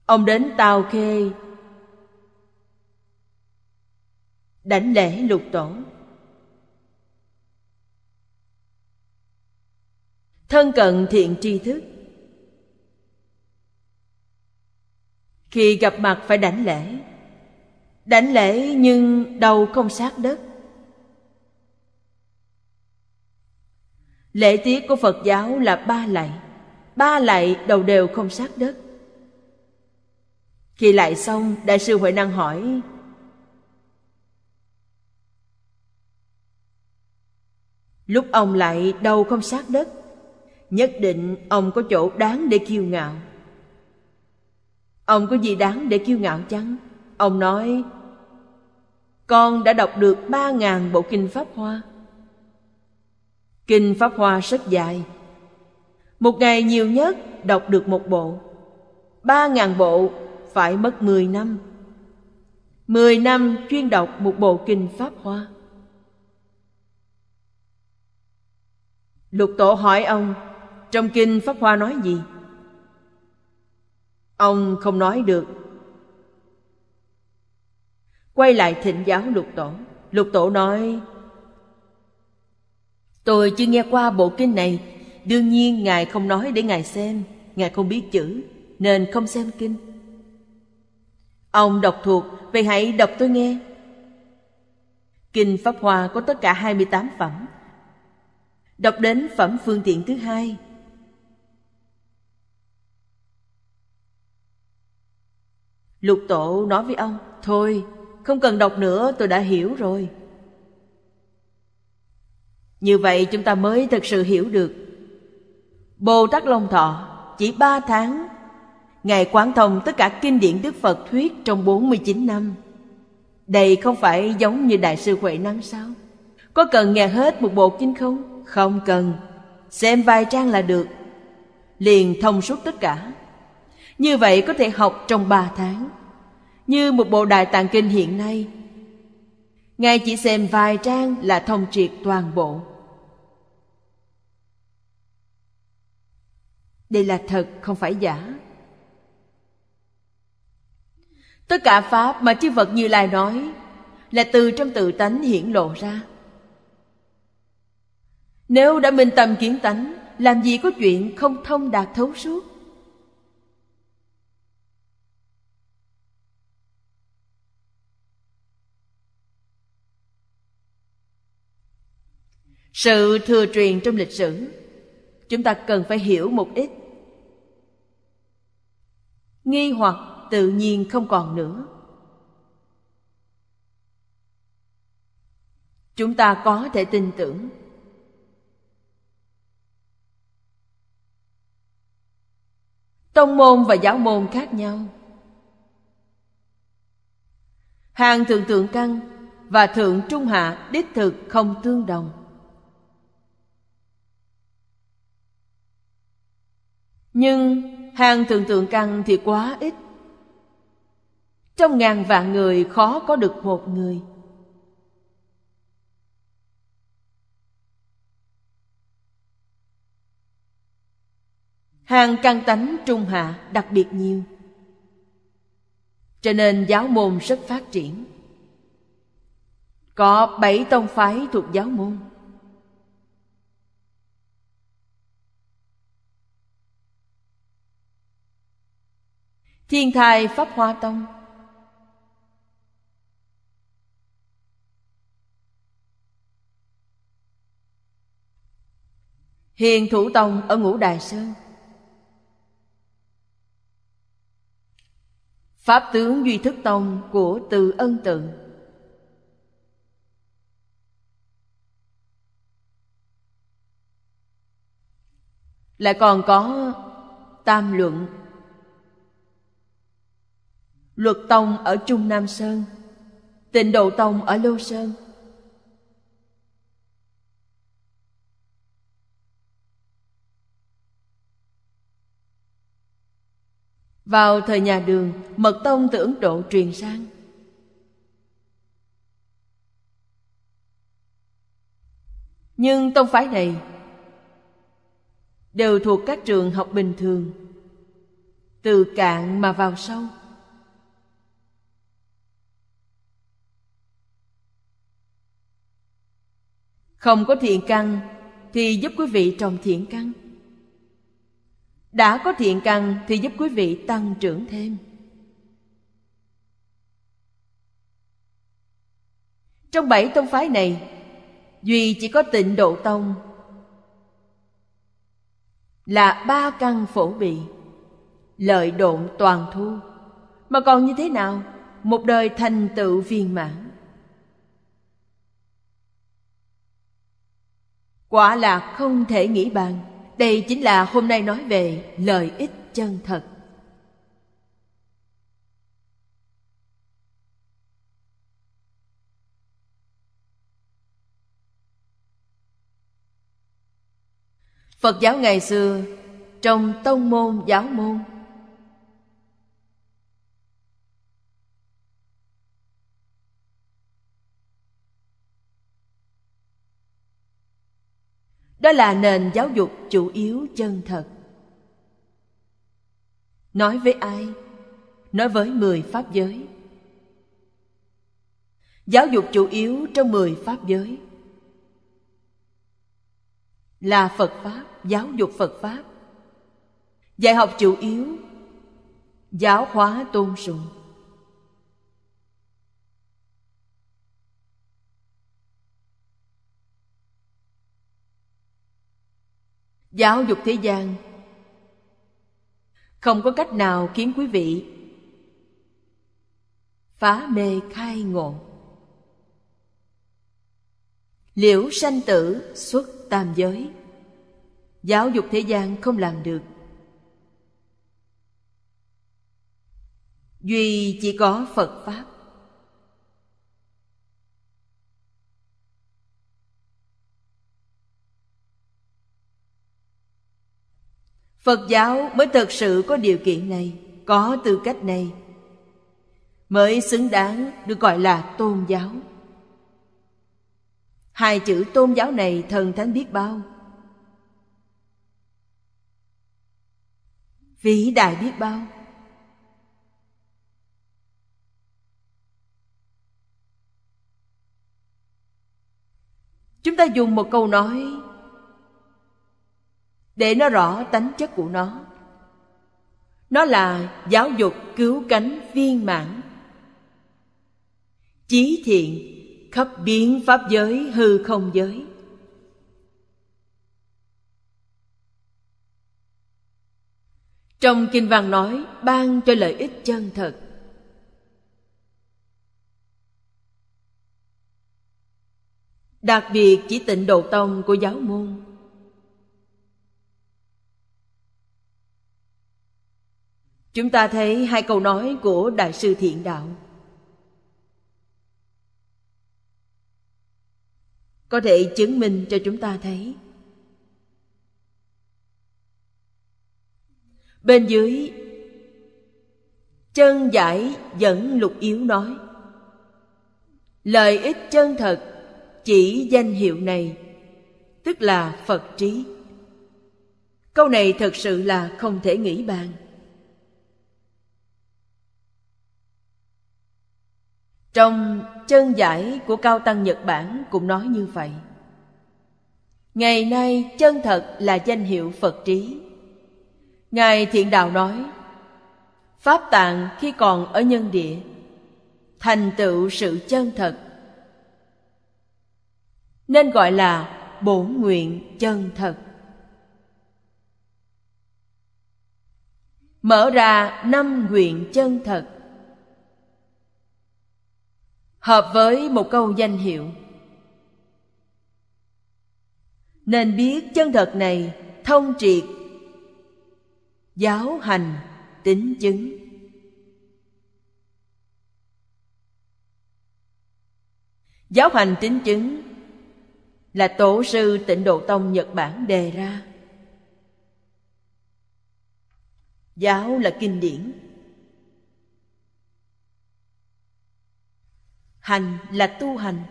Ông đến tàu Khê Đảnh lễ lục tổ Thân cận thiện tri thức Khi gặp mặt phải đảnh lễ Đảnh lễ nhưng đầu không sát đất Lễ tiết của Phật giáo là ba lạy Ba lạy đầu đều không sát đất Khi lại xong, Đại sư Huệ Năng hỏi Lúc ông lại đầu không sát đất Nhất định ông có chỗ đáng để kiêu ngạo Ông có gì đáng để kiêu ngạo chăng? Ông nói Con đã đọc được ba ngàn bộ Kinh Pháp Hoa Kinh Pháp Hoa rất dài Một ngày nhiều nhất đọc được một bộ Ba ngàn bộ phải mất mười năm Mười năm chuyên đọc một bộ Kinh Pháp Hoa Lục tổ hỏi ông Trong Kinh Pháp Hoa nói gì? Ông không nói được quay lại thịnh giáo lục tổ lục tổ nói tôi chưa nghe qua bộ kinh này đương nhiên ngài không nói để ngài xem ngài không biết chữ nên không xem kinh ông đọc thuộc vậy hãy đọc tôi nghe kinh pháp hoa có tất cả 28 phẩm đọc đến phẩm phương tiện thứ hai lục tổ nói với ông thôi không cần đọc nữa tôi đã hiểu rồi Như vậy chúng ta mới thật sự hiểu được Bồ Tát Long Thọ chỉ ba tháng Ngài quán thông tất cả kinh điển Đức Phật thuyết trong bốn mươi chín năm Đây không phải giống như Đại sư Huệ Năng sao? Có cần nghe hết một bộ kinh không? Không cần Xem vài trang là được Liền thông suốt tất cả Như vậy có thể học trong ba tháng như một bộ đại tạng kinh hiện nay ngài chỉ xem vài trang là thông triệt toàn bộ đây là thật không phải giả tất cả pháp mà chư vật như lai nói là từ trong tự tánh hiển lộ ra nếu đã minh tâm kiến tánh làm gì có chuyện không thông đạt thấu suốt sự thừa truyền trong lịch sử chúng ta cần phải hiểu một ít nghi hoặc tự nhiên không còn nữa chúng ta có thể tin tưởng tông môn và giáo môn khác nhau hàng thượng thượng căn và thượng trung hạ đích thực không tương đồng Nhưng hàng tưởng tượng căn thì quá ít. Trong ngàn vạn người khó có được một người. Hàng căn tánh trung hạ đặc biệt nhiều. Cho nên giáo môn rất phát triển. Có bảy tông phái thuộc giáo môn. Thiên thai Pháp Hoa Tông Hiền Thủ Tông ở Ngũ Đài Sơn Pháp tướng Duy Thức Tông của Từ Ân Tự Lại còn có Tam Luận Luật Tông ở Trung Nam Sơn, Tịnh Độ Tông ở Lô Sơn. Vào thời nhà đường, Mật Tông từ Ấn Độ truyền sang. Nhưng tông phái này đều thuộc các trường học bình thường, từ cạn mà vào sâu. không có thiện căn thì giúp quý vị trồng thiện căn đã có thiện căn thì giúp quý vị tăng trưởng thêm trong bảy tông phái này duy chỉ có tịnh độ tông là ba căn phổ bị lợi độn toàn thu mà còn như thế nào một đời thành tựu viên mãn quả là không thể nghĩ bàn đây chính là hôm nay nói về lợi ích chân thật phật giáo ngày xưa trong tông môn giáo môn đó là nền giáo dục chủ yếu chân thật nói với ai nói với mười pháp giới giáo dục chủ yếu trong mười pháp giới là phật pháp giáo dục phật pháp dạy học chủ yếu giáo hóa tôn sùng giáo dục thế gian không có cách nào khiến quý vị phá mê khai ngộ liễu sanh tử xuất tam giới giáo dục thế gian không làm được duy chỉ có phật pháp phật giáo mới thật sự có điều kiện này có tư cách này mới xứng đáng được gọi là tôn giáo hai chữ tôn giáo này thần thánh biết bao vĩ đại biết bao chúng ta dùng một câu nói để nó rõ tánh chất của nó nó là giáo dục cứu cánh viên mãn chí thiện khắp biến pháp giới hư không giới trong kinh vàng nói ban cho lợi ích chân thật đặc biệt chỉ tịnh độ tông của giáo môn chúng ta thấy hai câu nói của đại sư thiện đạo có thể chứng minh cho chúng ta thấy bên dưới chân giải dẫn lục yếu nói lợi ích chân thật chỉ danh hiệu này tức là phật trí câu này thật sự là không thể nghĩ bàn Trong chân giải của Cao Tăng Nhật Bản cũng nói như vậy. Ngày nay chân thật là danh hiệu Phật trí. Ngài Thiện Đạo nói, Pháp tạng khi còn ở nhân địa, thành tựu sự chân thật. Nên gọi là bổn nguyện chân thật. Mở ra năm nguyện chân thật hợp với một câu danh hiệu nên biết chân thật này thông triệt giáo hành tính chứng giáo hành tính chứng là tổ sư tịnh độ tông nhật bản đề ra giáo là kinh điển hành là tu hành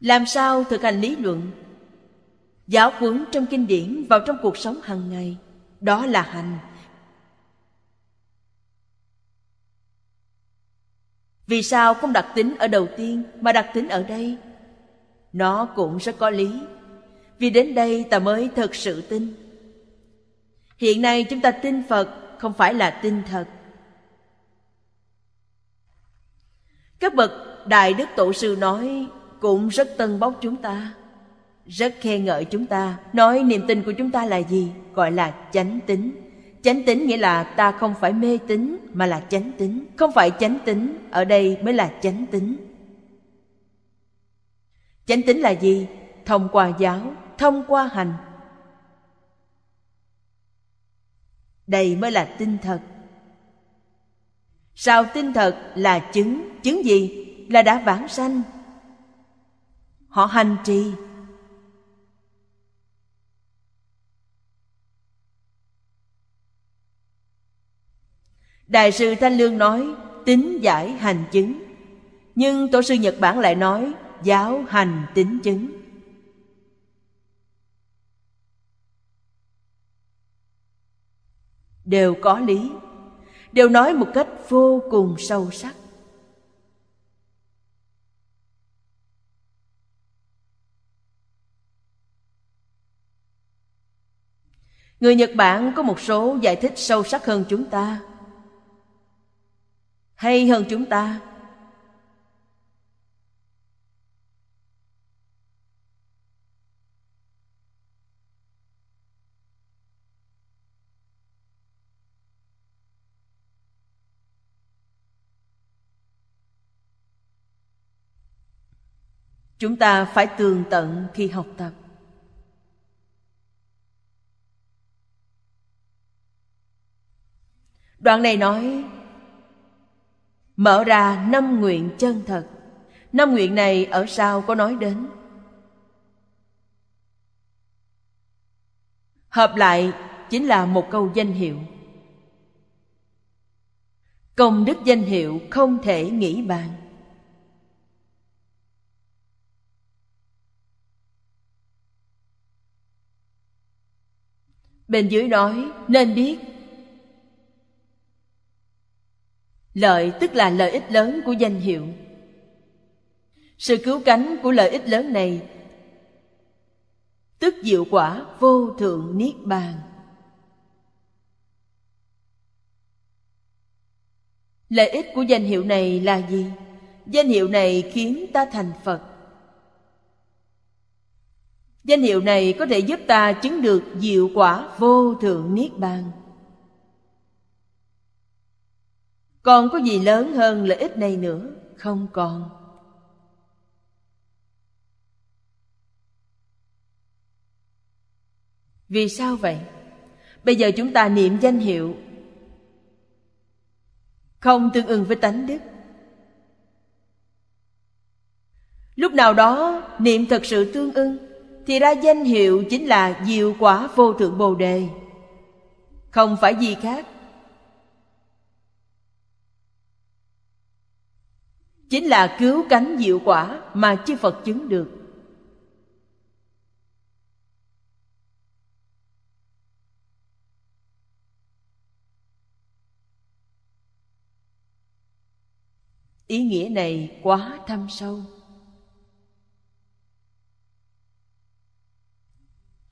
làm sao thực hành lý luận giáo huấn trong kinh điển vào trong cuộc sống hàng ngày đó là hành vì sao không đặt tính ở đầu tiên mà đặt tính ở đây nó cũng rất có lý vì đến đây ta mới thật sự tin hiện nay chúng ta tin phật không phải là tin thật Các bậc Đại Đức Tổ Sư nói cũng rất tân bốc chúng ta rất khen ngợi chúng ta nói niềm tin của chúng ta là gì gọi là chánh tín chánh tín nghĩa là ta không phải mê tín mà là chánh tín không phải chánh tín ở đây mới là chánh tín chánh tín là gì thông qua giáo thông qua hành đây mới là tinh thật Sao tin thật là chứng, chứng gì? Là đã vãng sanh. Họ hành trì. Đại sư Thanh Lương nói tính giải hành chứng. Nhưng tổ sư Nhật Bản lại nói giáo hành tính chứng. Đều có lý đều nói một cách vô cùng sâu sắc người nhật bản có một số giải thích sâu sắc hơn chúng ta hay hơn chúng ta chúng ta phải tường tận khi học tập đoạn này nói mở ra năm nguyện chân thật năm nguyện này ở sau có nói đến hợp lại chính là một câu danh hiệu công đức danh hiệu không thể nghĩ bàn bên dưới nói nên biết lợi tức là lợi ích lớn của danh hiệu sự cứu cánh của lợi ích lớn này tức diệu quả vô thượng niết bàn lợi ích của danh hiệu này là gì danh hiệu này khiến ta thành phật Danh hiệu này có thể giúp ta chứng được diệu quả vô thượng Niết Bàn. Còn có gì lớn hơn lợi ích này nữa? Không còn. Vì sao vậy? Bây giờ chúng ta niệm danh hiệu không tương ứng với tánh đức. Lúc nào đó niệm thật sự tương ưng thì ra danh hiệu chính là diệu quả vô thượng bồ đề không phải gì khác chính là cứu cánh diệu quả mà chư phật chứng được ý nghĩa này quá thâm sâu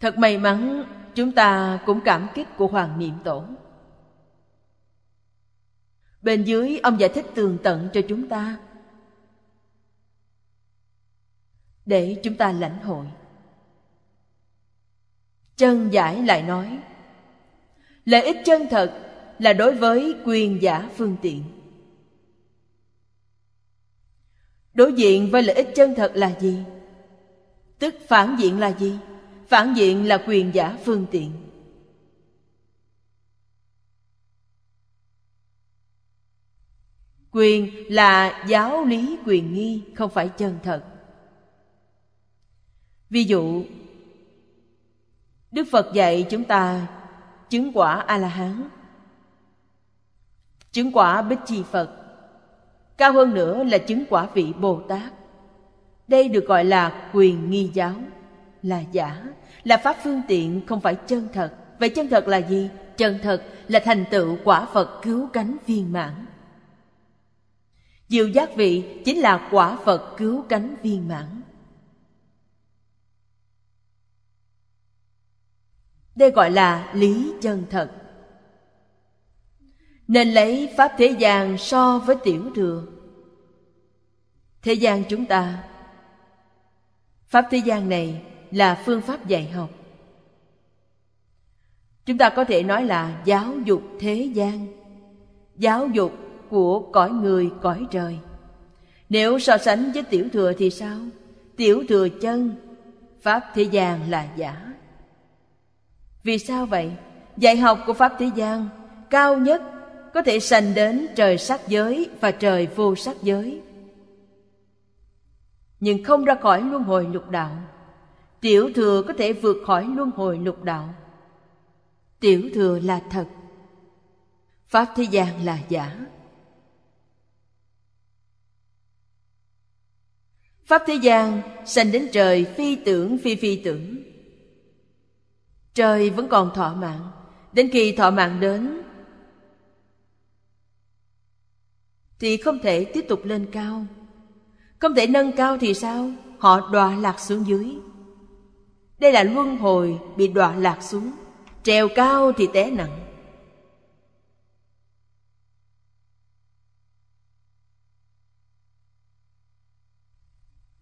Thật may mắn chúng ta cũng cảm kích của Hoàng Niệm Tổ. Bên dưới ông giải thích tường tận cho chúng ta để chúng ta lãnh hội. Chân giải lại nói Lợi ích chân thật là đối với quyền giả phương tiện. Đối diện với lợi ích chân thật là gì? Tức phản diện là gì? phản diện là quyền giả phương tiện quyền là giáo lý quyền nghi không phải chân thật ví dụ đức phật dạy chúng ta chứng quả a la hán chứng quả bích chi phật cao hơn nữa là chứng quả vị bồ tát đây được gọi là quyền nghi giáo là giả là pháp phương tiện không phải chân thật vậy chân thật là gì chân thật là thành tựu quả phật cứu cánh viên mãn diệu giác vị chính là quả phật cứu cánh viên mãn đây gọi là lý chân thật nên lấy pháp thế gian so với tiểu thừa thế gian chúng ta pháp thế gian này là phương pháp dạy học chúng ta có thể nói là giáo dục thế gian giáo dục của cõi người cõi trời nếu so sánh với tiểu thừa thì sao tiểu thừa chân pháp thế gian là giả vì sao vậy dạy học của pháp thế gian cao nhất có thể sành đến trời sắc giới và trời vô sắc giới nhưng không ra khỏi luân hồi lục đạo tiểu thừa có thể vượt khỏi luân hồi lục đạo tiểu thừa là thật pháp thế gian là giả pháp thế gian sanh đến trời phi tưởng phi phi tưởng trời vẫn còn thọ mạng đến khi thọ mạng đến thì không thể tiếp tục lên cao không thể nâng cao thì sao họ đọa lạc xuống dưới đây là luân hồi bị đọa lạc xuống, trèo cao thì té nặng.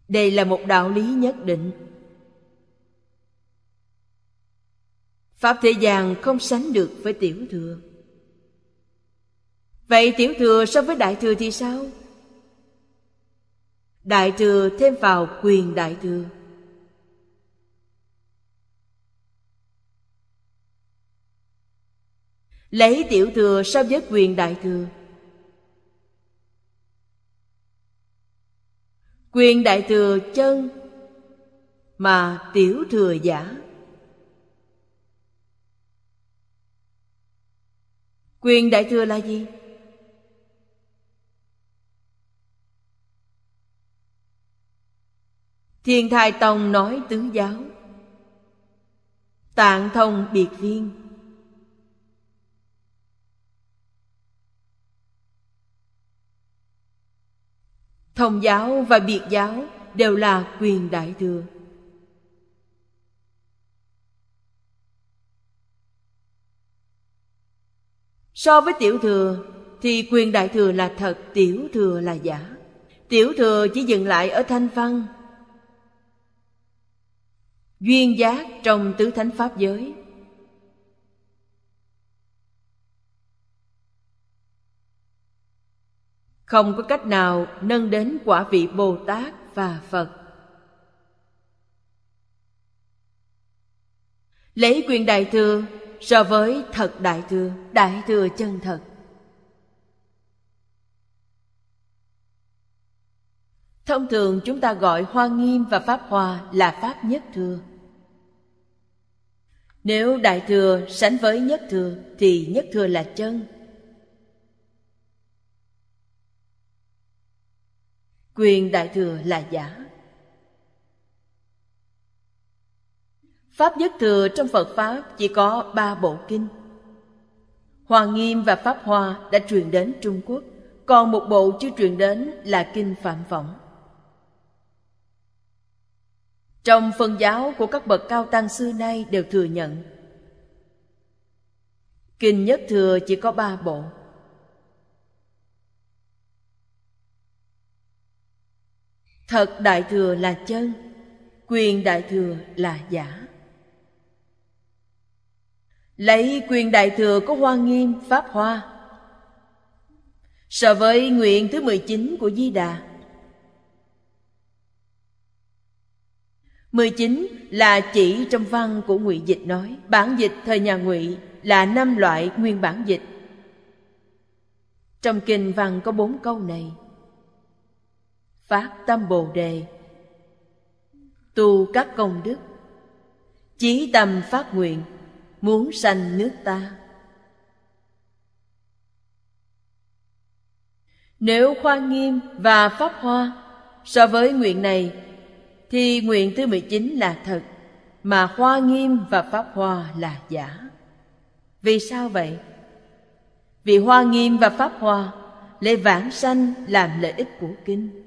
Đây là một đạo lý nhất định. Pháp thế gian không sánh được với tiểu thừa. Vậy tiểu thừa so với đại thừa thì sao? Đại thừa thêm vào quyền đại thừa. lấy tiểu thừa so với quyền đại thừa quyền đại thừa chân mà tiểu thừa giả quyền đại thừa là gì thiên thai tông nói tứ giáo tạng thông biệt viên thông giáo và biệt giáo đều là quyền đại thừa so với tiểu thừa thì quyền đại thừa là thật tiểu thừa là giả tiểu thừa chỉ dừng lại ở thanh văn duyên giác trong tứ thánh pháp giới không có cách nào nâng đến quả vị bồ tát và phật lấy quyền đại thừa so với thật đại thừa đại thừa chân thật thông thường chúng ta gọi hoa nghiêm và pháp hòa là pháp nhất thừa nếu đại thừa sánh với nhất thừa thì nhất thừa là chân quyền đại thừa là giả pháp nhất thừa trong phật pháp chỉ có ba bộ kinh hòa Nghiêm và Pháp Hoa đã truyền đến Trung Quốc, còn một bộ chưa truyền đến là Kinh Phạm vọng. Trong phân giáo của các bậc cao tăng xưa nay đều thừa nhận Kinh Nhất Thừa chỉ có ba bộ thật đại thừa là chân quyền đại thừa là giả lấy quyền đại thừa có hoa nghiêm pháp hoa so với nguyện thứ 19 của Di Đà 19 là chỉ trong văn của ngụy dịch nói bản dịch thời nhà ngụy là năm loại nguyên bản dịch trong kinh văn có bốn câu này phát tâm bồ đề tu các công đức chí tâm phát nguyện muốn sanh nước ta nếu khoa nghiêm và pháp hoa so với nguyện này thì nguyện thứ 19 là thật mà khoa nghiêm và pháp hoa là giả vì sao vậy vì hoa nghiêm và pháp hoa lấy vãng sanh làm lợi ích của kinh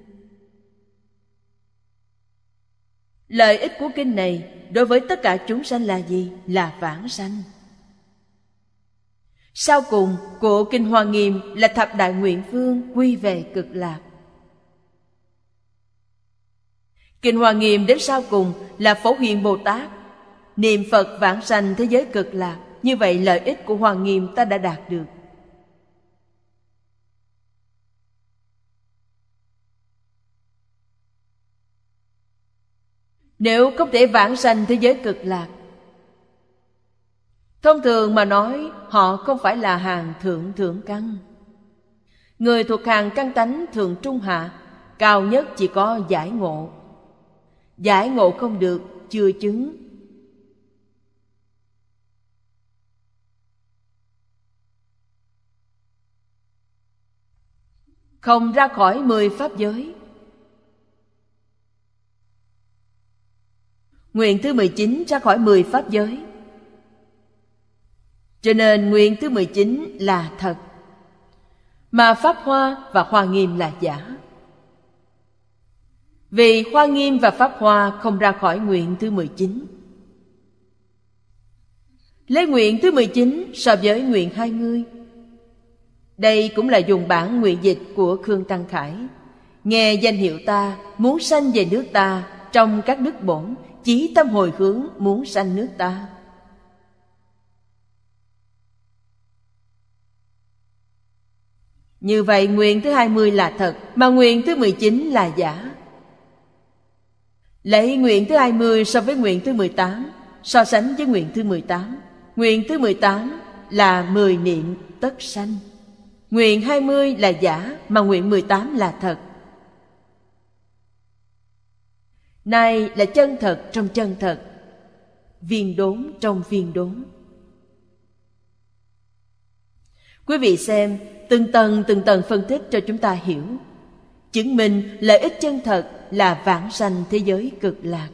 Lợi ích của kinh này đối với tất cả chúng sanh là gì? Là vãng sanh. Sau cùng của Kinh Hoa Nghiêm là thập đại nguyện phương quy về cực lạc. Kinh Hoa Nghiêm đến sau cùng là Phổ Hiền Bồ Tát. Niệm Phật vãng sanh thế giới cực lạc, như vậy lợi ích của Hoa Nghiêm ta đã đạt được. nếu không thể vãng sanh thế giới cực lạc thông thường mà nói họ không phải là hàng thượng thượng căn người thuộc hàng căn tánh thường trung hạ cao nhất chỉ có giải ngộ giải ngộ không được chưa chứng không ra khỏi mười pháp giới Nguyện thứ 19 ra khỏi 10 pháp giới Cho nên nguyện thứ 19 là thật Mà Pháp Hoa và Hoa Nghiêm là giả Vì Hoa Nghiêm và Pháp Hoa không ra khỏi nguyện thứ 19 Lấy nguyện thứ 19 so với nguyện 20 Đây cũng là dùng bản nguyện dịch của Khương Tăng Khải Nghe danh hiệu ta muốn sanh về nước ta trong các nước bổn chí tâm hồi hướng muốn sanh nước ta Như vậy nguyện thứ 20 là thật Mà nguyện thứ 19 là giả Lấy nguyện thứ 20 so với nguyện thứ 18 So sánh với nguyện thứ 18 Nguyện thứ 18 là 10 niệm tất sanh Nguyện 20 là giả Mà nguyện 18 là thật Này là chân thật trong chân thật, viên đốn trong viên đốn. Quý vị xem, từng tầng từng tầng phân tích cho chúng ta hiểu. Chứng minh lợi ích chân thật là vãng sanh thế giới cực lạc.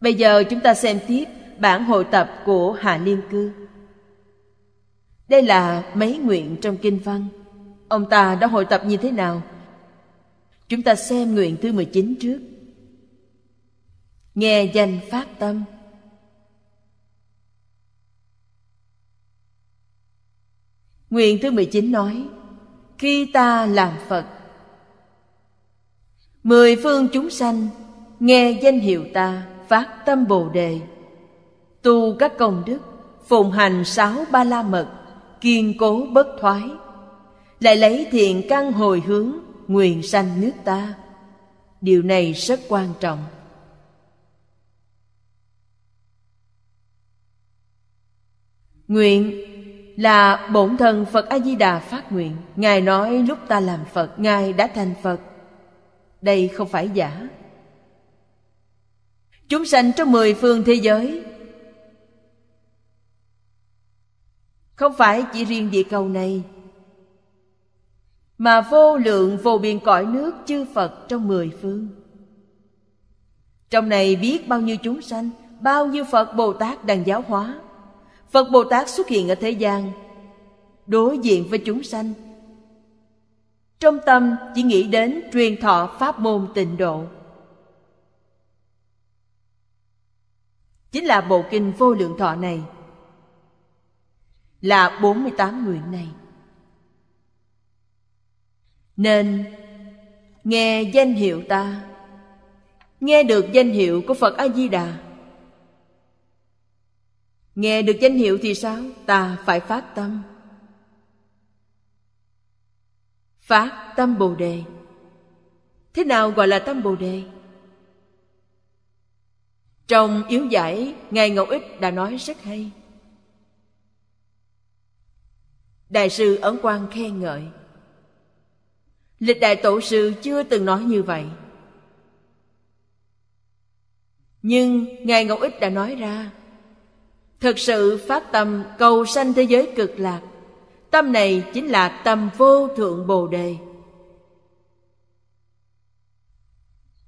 Bây giờ chúng ta xem tiếp bản hội tập của Hạ Liên Cư. Đây là mấy nguyện trong kinh văn. Ông ta đã hội tập như thế nào? Chúng ta xem nguyện thứ 19 trước. Nghe danh phát tâm. Nguyện thứ 19 nói: Khi ta làm Phật, mười phương chúng sanh nghe danh hiệu ta phát tâm Bồ đề, tu các công đức, phụng hành sáu ba la mật, kiên cố bất thoái lại lấy thiện căn hồi hướng nguyện sanh nước ta điều này rất quan trọng nguyện là bổn thần phật a di đà phát nguyện ngài nói lúc ta làm phật ngài đã thành phật đây không phải giả chúng sanh trong mười phương thế giới không phải chỉ riêng địa cầu này mà vô lượng vô biên cõi nước chư phật trong mười phương trong này biết bao nhiêu chúng sanh bao nhiêu phật bồ tát đang giáo hóa phật bồ tát xuất hiện ở thế gian đối diện với chúng sanh trong tâm chỉ nghĩ đến truyền thọ pháp môn tịnh độ chính là bộ kinh vô lượng thọ này là 48 nguyện này. Nên nghe danh hiệu ta, nghe được danh hiệu của Phật A Di Đà. Nghe được danh hiệu thì sao? Ta phải phát tâm. Phát tâm Bồ đề. Thế nào gọi là tâm Bồ đề? Trong yếu giải, Ngài Ngọc Ích đã nói rất hay. đại sư ấn quang khen ngợi lịch đại tổ sư chưa từng nói như vậy nhưng ngài ngọc ích đã nói ra thật sự phát tâm cầu sanh thế giới cực lạc tâm này chính là tâm vô thượng bồ đề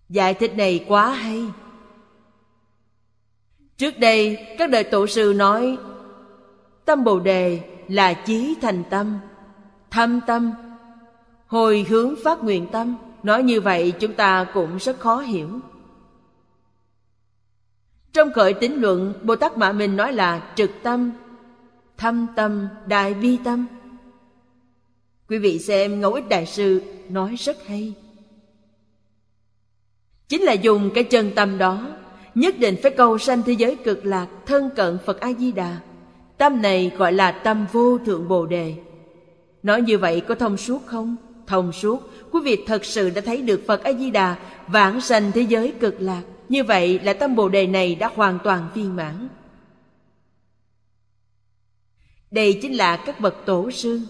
giải thích này quá hay trước đây các đời tổ sư nói tâm bồ đề là chí thành tâm thâm tâm hồi hướng phát nguyện tâm nói như vậy chúng ta cũng rất khó hiểu trong khởi tín luận bồ tát mạ Minh nói là trực tâm thâm tâm đại bi tâm quý vị xem ngẫu ích đại sư nói rất hay chính là dùng cái chân tâm đó nhất định phải cầu sanh thế giới cực lạc thân cận phật a di đà Tâm này gọi là tâm vô thượng Bồ đề. Nói như vậy có thông suốt không? Thông suốt, quý vị thật sự đã thấy được Phật A Di Đà vãng sanh thế giới cực lạc. Như vậy là tâm Bồ đề này đã hoàn toàn viên mãn. Đây chính là các bậc tổ sư.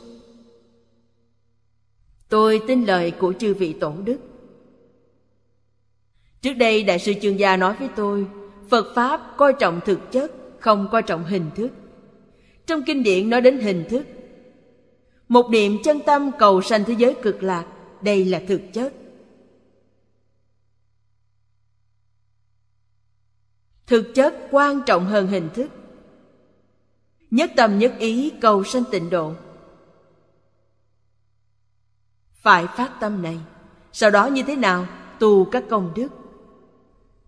Tôi tin lời của chư vị tổ đức. Trước đây đại sư trương gia nói với tôi, Phật pháp coi trọng thực chất, không coi trọng hình thức trong kinh điển nói đến hình thức một niệm chân tâm cầu sanh thế giới cực lạc đây là thực chất thực chất quan trọng hơn hình thức nhất tâm nhất ý cầu sanh tịnh độ phải phát tâm này sau đó như thế nào tu các công đức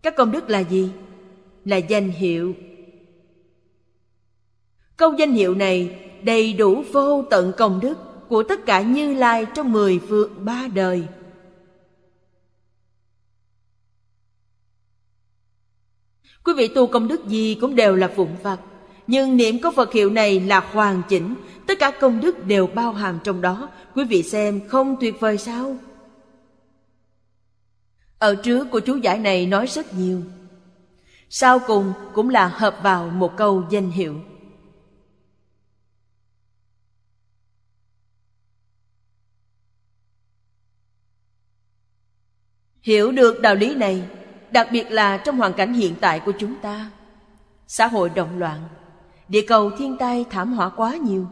các công đức là gì là danh hiệu Câu danh hiệu này đầy đủ vô tận công đức của tất cả Như Lai trong mười phượng ba đời. Quý vị tu công đức gì cũng đều là phụng vặt, nhưng niệm có Phật hiệu này là hoàn chỉnh, tất cả công đức đều bao hàm trong đó, quý vị xem không tuyệt vời sao? Ở trước của chú giải này nói rất nhiều, sau cùng cũng là hợp vào một câu danh hiệu. hiểu được đạo lý này đặc biệt là trong hoàn cảnh hiện tại của chúng ta xã hội động loạn địa cầu thiên tai thảm họa quá nhiều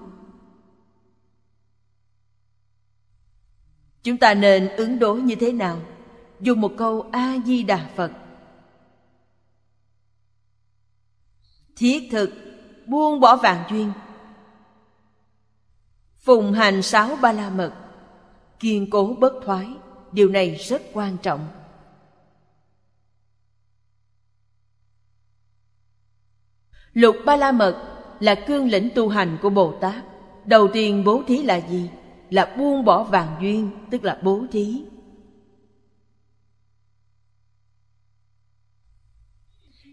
chúng ta nên ứng đối như thế nào dùng một câu a di đà phật thiết thực buông bỏ vạn duyên phùng hành sáu ba la mật kiên cố bất thoái điều này rất quan trọng lục ba la mật là cương lĩnh tu hành của bồ tát đầu tiên bố thí là gì là buông bỏ vàng duyên tức là bố thí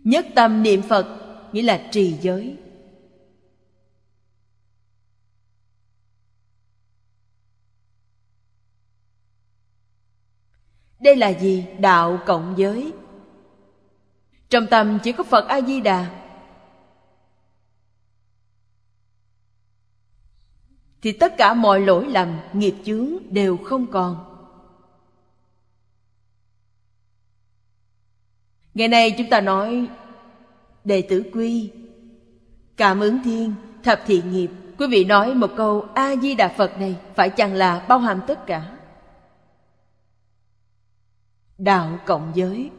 nhất tâm niệm phật nghĩa là trì giới đây là gì đạo cộng giới trong tâm chỉ có phật a di đà thì tất cả mọi lỗi lầm nghiệp chướng đều không còn ngày nay chúng ta nói đệ tử quy cảm ứng thiên thập thiện nghiệp quý vị nói một câu a di đà phật này phải chẳng là bao hàm tất cả đạo cộng giới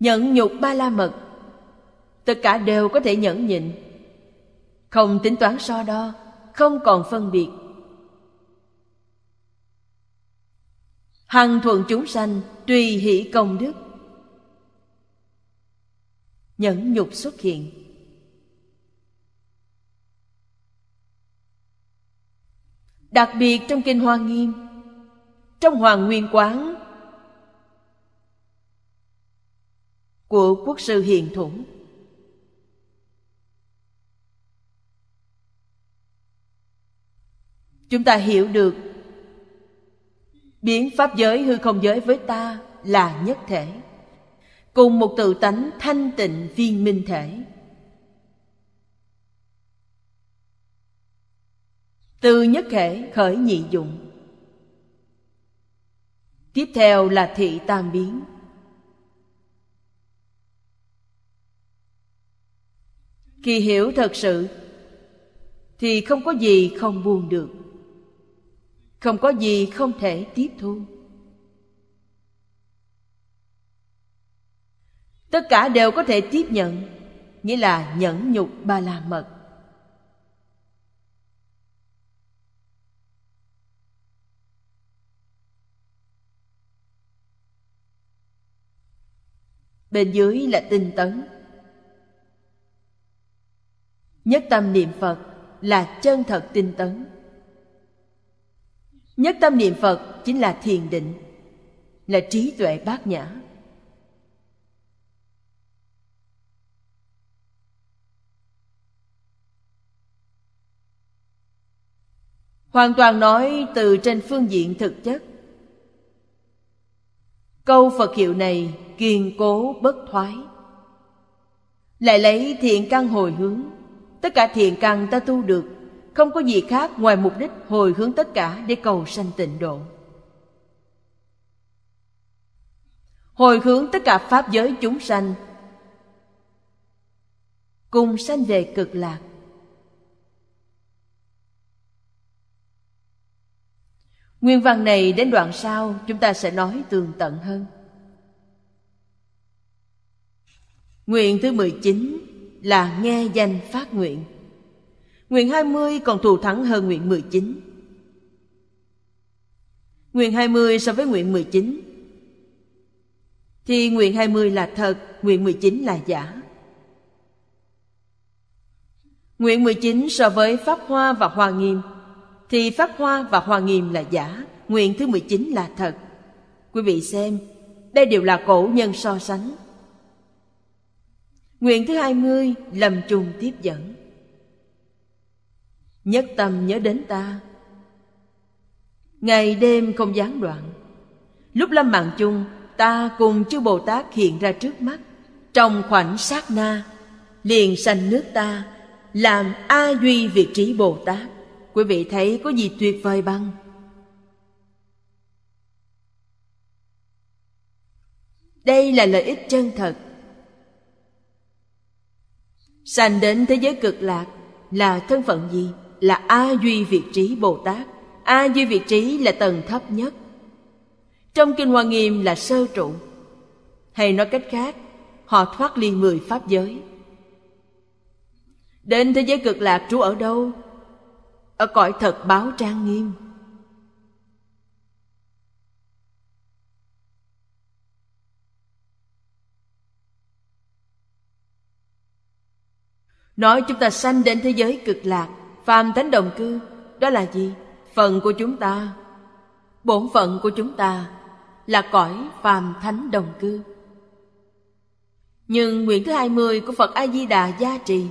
Nhận nhục ba la mật Tất cả đều có thể nhẫn nhịn Không tính toán so đo Không còn phân biệt Hằng thuận chúng sanh Tùy hỷ công đức Nhẫn nhục xuất hiện đặc biệt trong kinh hoa nghiêm trong hoàng nguyên quán của quốc sư hiền thủng chúng ta hiểu được biến pháp giới hư không giới với ta là nhất thể cùng một tự tánh thanh tịnh viên minh thể từ nhất thể khởi nhị dụng tiếp theo là thị tam biến khi hiểu thật sự thì không có gì không buồn được không có gì không thể tiếp thu tất cả đều có thể tiếp nhận nghĩa là nhẫn nhục ba la mật bên dưới là tinh tấn nhất tâm niệm phật là chân thật tinh tấn nhất tâm niệm phật chính là thiền định là trí tuệ bát nhã hoàn toàn nói từ trên phương diện thực chất Câu Phật hiệu này kiên cố bất thoái. Lại lấy thiện căn hồi hướng. Tất cả thiện căn ta tu được, không có gì khác ngoài mục đích hồi hướng tất cả để cầu sanh tịnh độ. Hồi hướng tất cả pháp giới chúng sanh cùng sanh về cực lạc Nguyên văn này đến đoạn sau chúng ta sẽ nói tường tận hơn. Nguyện thứ 19 là nghe danh phát nguyện. Nguyện 20 còn thù thắng hơn nguyện 19. Nguyện 20 so với nguyện 19 thì nguyện 20 là thật, nguyện 19 là giả. Nguyện 19 so với Pháp Hoa và Hoa Nghiêm thì Pháp Hoa và Hoa Nghiêm là giả, nguyện thứ 19 là thật. Quý vị xem, đây đều là cổ nhân so sánh. Nguyện thứ 20 lầm trùng tiếp dẫn. Nhất tâm nhớ đến ta. Ngày đêm không gián đoạn. Lúc lâm mạng chung, ta cùng chư Bồ Tát hiện ra trước mắt. Trong khoảnh sát na, liền sanh nước ta, làm A Duy Việt Trí Bồ Tát quý vị thấy có gì tuyệt vời bằng đây là lợi ích chân thật sanh đến thế giới cực lạc là thân phận gì là a duy việt trí bồ tát a duy việt trí là tầng thấp nhất trong kinh hoa nghiêm là sơ trụ hay nói cách khác họ thoát ly mười pháp giới đến thế giới cực lạc trú ở đâu ở cõi thật báo trang nghiêm nói chúng ta sanh đến thế giới cực lạc phàm thánh đồng cư đó là gì phần của chúng ta bổn phận của chúng ta là cõi phàm thánh đồng cư nhưng nguyện thứ hai mươi của Phật A Di Đà gia trì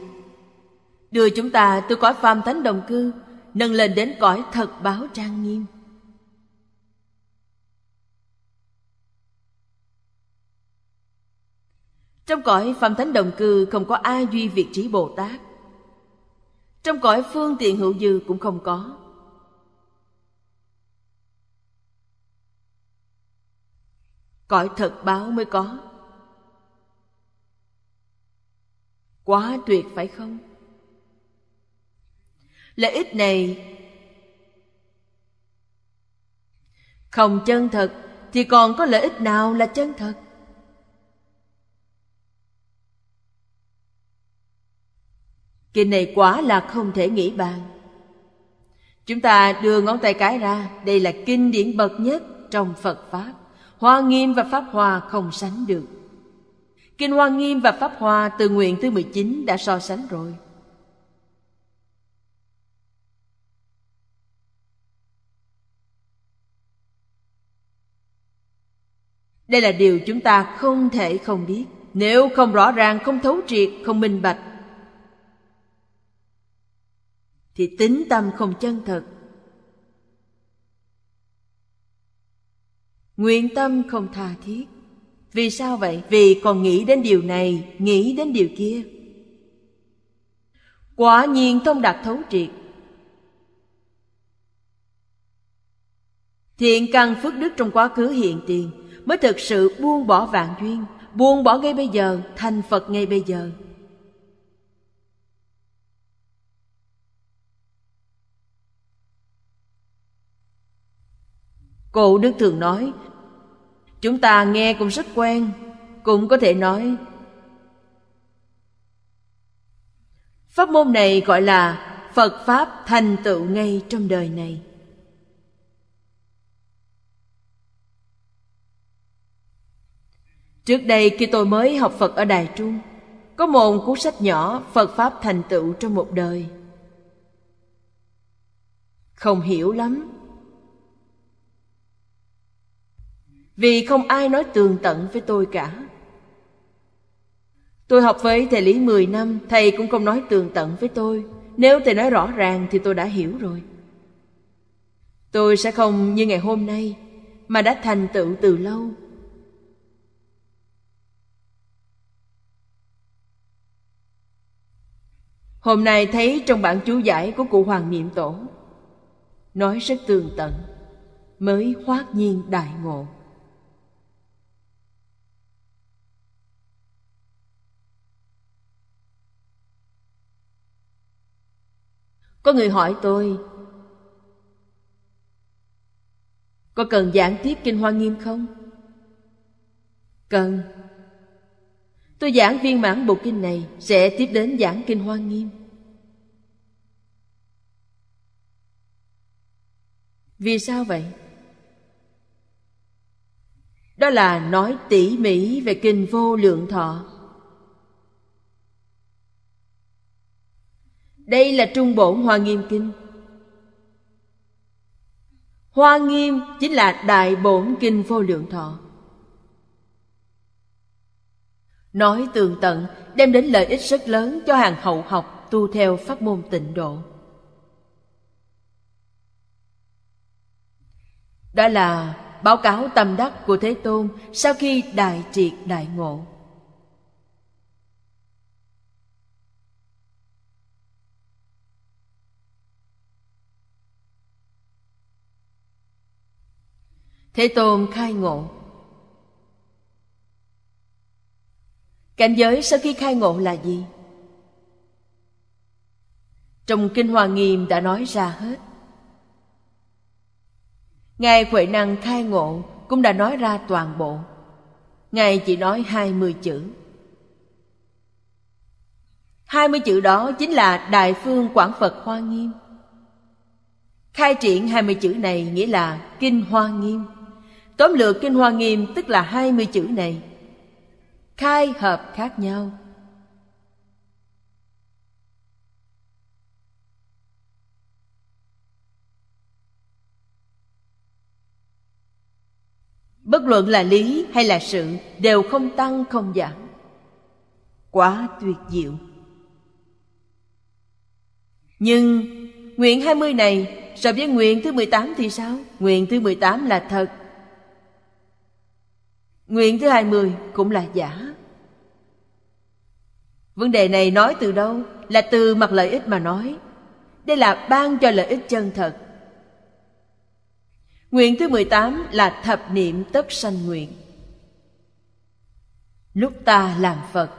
đưa chúng ta từ cõi phàm thánh đồng cư nâng lên đến cõi thật báo trang nghiêm trong cõi phạm thánh đồng cư không có a duy việt trí bồ tát trong cõi phương tiện hữu dư cũng không có cõi thật báo mới có quá tuyệt phải không lợi ích này không chân thật thì còn có lợi ích nào là chân thật kinh này quả là không thể nghĩ bàn chúng ta đưa ngón tay cái ra đây là kinh điển bậc nhất trong phật pháp hoa nghiêm và pháp hoa không sánh được kinh hoa nghiêm và pháp hoa từ nguyện thứ 19 đã so sánh rồi đây là điều chúng ta không thể không biết nếu không rõ ràng không thấu triệt không minh bạch thì tính tâm không chân thật nguyện tâm không tha thiết vì sao vậy vì còn nghĩ đến điều này nghĩ đến điều kia quả nhiên không đạt thấu triệt thiện căn phước đức trong quá khứ hiện tiền mới thực sự buông bỏ vạn duyên buông bỏ ngay bây giờ thành phật ngay bây giờ cụ đức thường nói chúng ta nghe cũng rất quen cũng có thể nói pháp môn này gọi là phật pháp thành tựu ngay trong đời này Trước đây khi tôi mới học Phật ở Đài Trung, có một cuốn sách nhỏ Phật Pháp thành tựu trong một đời. Không hiểu lắm. Vì không ai nói tường tận với tôi cả. Tôi học với thầy Lý 10 năm, thầy cũng không nói tường tận với tôi. Nếu thầy nói rõ ràng thì tôi đã hiểu rồi. Tôi sẽ không như ngày hôm nay, mà đã thành tựu từ lâu Hôm nay thấy trong bản chú giải của cụ Hoàng Niệm Tổ Nói rất tường tận Mới hoát nhiên đại ngộ Có người hỏi tôi Có cần giảng tiếp Kinh Hoa Nghiêm không? Cần Tôi giảng viên mãn bộ kinh này sẽ tiếp đến giảng kinh Hoa Nghiêm. Vì sao vậy? Đó là nói tỉ mỉ về kinh vô lượng thọ. Đây là trung bổn Hoa Nghiêm kinh. Hoa Nghiêm chính là đại bổn kinh vô lượng thọ. nói tường tận đem đến lợi ích rất lớn cho hàng hậu học tu theo pháp môn tịnh độ đó là báo cáo tâm đắc của thế tôn sau khi đại triệt đại ngộ thế tôn khai ngộ Cảnh giới sau khi khai ngộ là gì? Trong Kinh Hoa Nghiêm đã nói ra hết. Ngài Huệ Năng khai ngộ cũng đã nói ra toàn bộ. Ngài chỉ nói 20 chữ. 20 chữ đó chính là Đại Phương Quảng Phật Hoa Nghiêm. Khai triển 20 chữ này nghĩa là Kinh Hoa Nghiêm. Tóm lược Kinh Hoa Nghiêm tức là 20 chữ này khai hợp khác nhau bất luận là lý hay là sự đều không tăng không giảm quá tuyệt diệu nhưng nguyện 20 này so với nguyện thứ 18 thì sao? Nguyện thứ 18 là thật, Nguyện thứ hai mươi cũng là giả. Vấn đề này nói từ đâu? Là từ mặt lợi ích mà nói. Đây là ban cho lợi ích chân thật. Nguyện thứ 18 là thập niệm tấp sanh nguyện. Lúc ta làm Phật.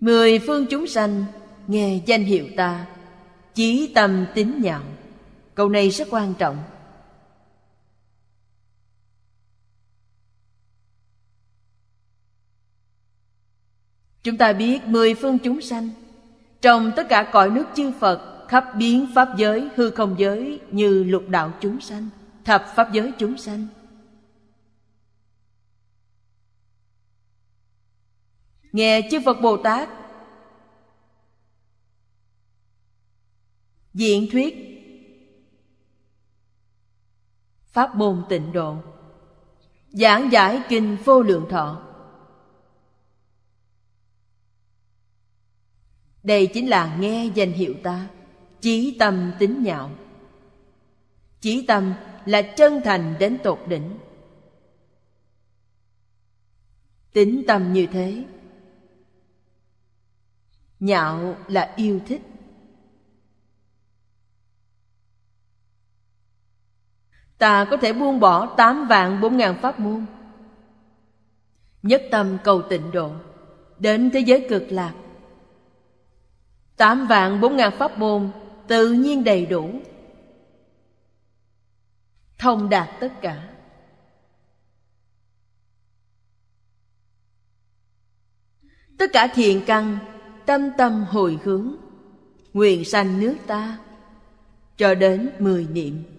Mười phương chúng sanh nghe danh hiệu ta, chí tâm tín nhạo. Câu này rất quan trọng Chúng ta biết mười phương chúng sanh Trong tất cả cõi nước chư Phật Khắp biến pháp giới hư không giới Như lục đạo chúng sanh Thập pháp giới chúng sanh Nghe chư Phật Bồ Tát Diện thuyết Pháp môn tịnh độ Giảng giải kinh vô lượng thọ đây chính là nghe danh hiệu ta chí tâm tính nhạo chí tâm là chân thành đến tột đỉnh tính tâm như thế nhạo là yêu thích ta có thể buông bỏ tám vạn bốn ngàn pháp môn nhất tâm cầu tịnh độ đến thế giới cực lạc Tám vạn bốn ngàn pháp môn Tự nhiên đầy đủ Thông đạt tất cả Tất cả thiện căn Tâm tâm hồi hướng Nguyện sanh nước ta Cho đến mười niệm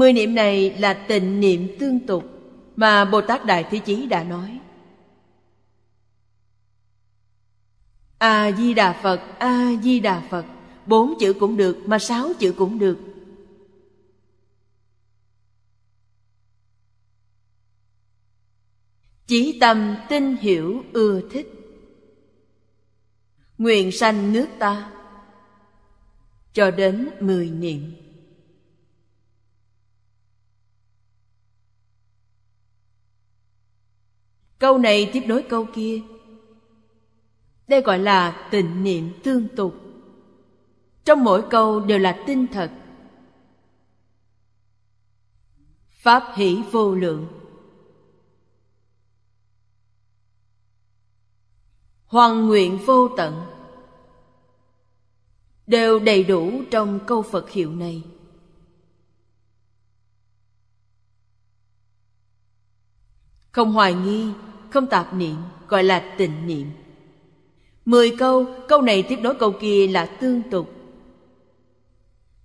Mười niệm này là tịnh niệm tương tục mà Bồ Tát Đại Thế Chí đã nói. A-di-đà Phật, A-di-đà Phật, bốn chữ cũng được mà sáu chữ cũng được. Chí tâm tin hiểu ưa thích Nguyện sanh nước ta Cho đến mười niệm câu này tiếp nối câu kia đây gọi là tình niệm tương tục trong mỗi câu đều là tinh thật pháp hỷ vô lượng hoàng nguyện vô tận đều đầy đủ trong câu phật hiệu này không hoài nghi không tạp niệm gọi là tịnh niệm mười câu câu này tiếp nối câu kia là tương tục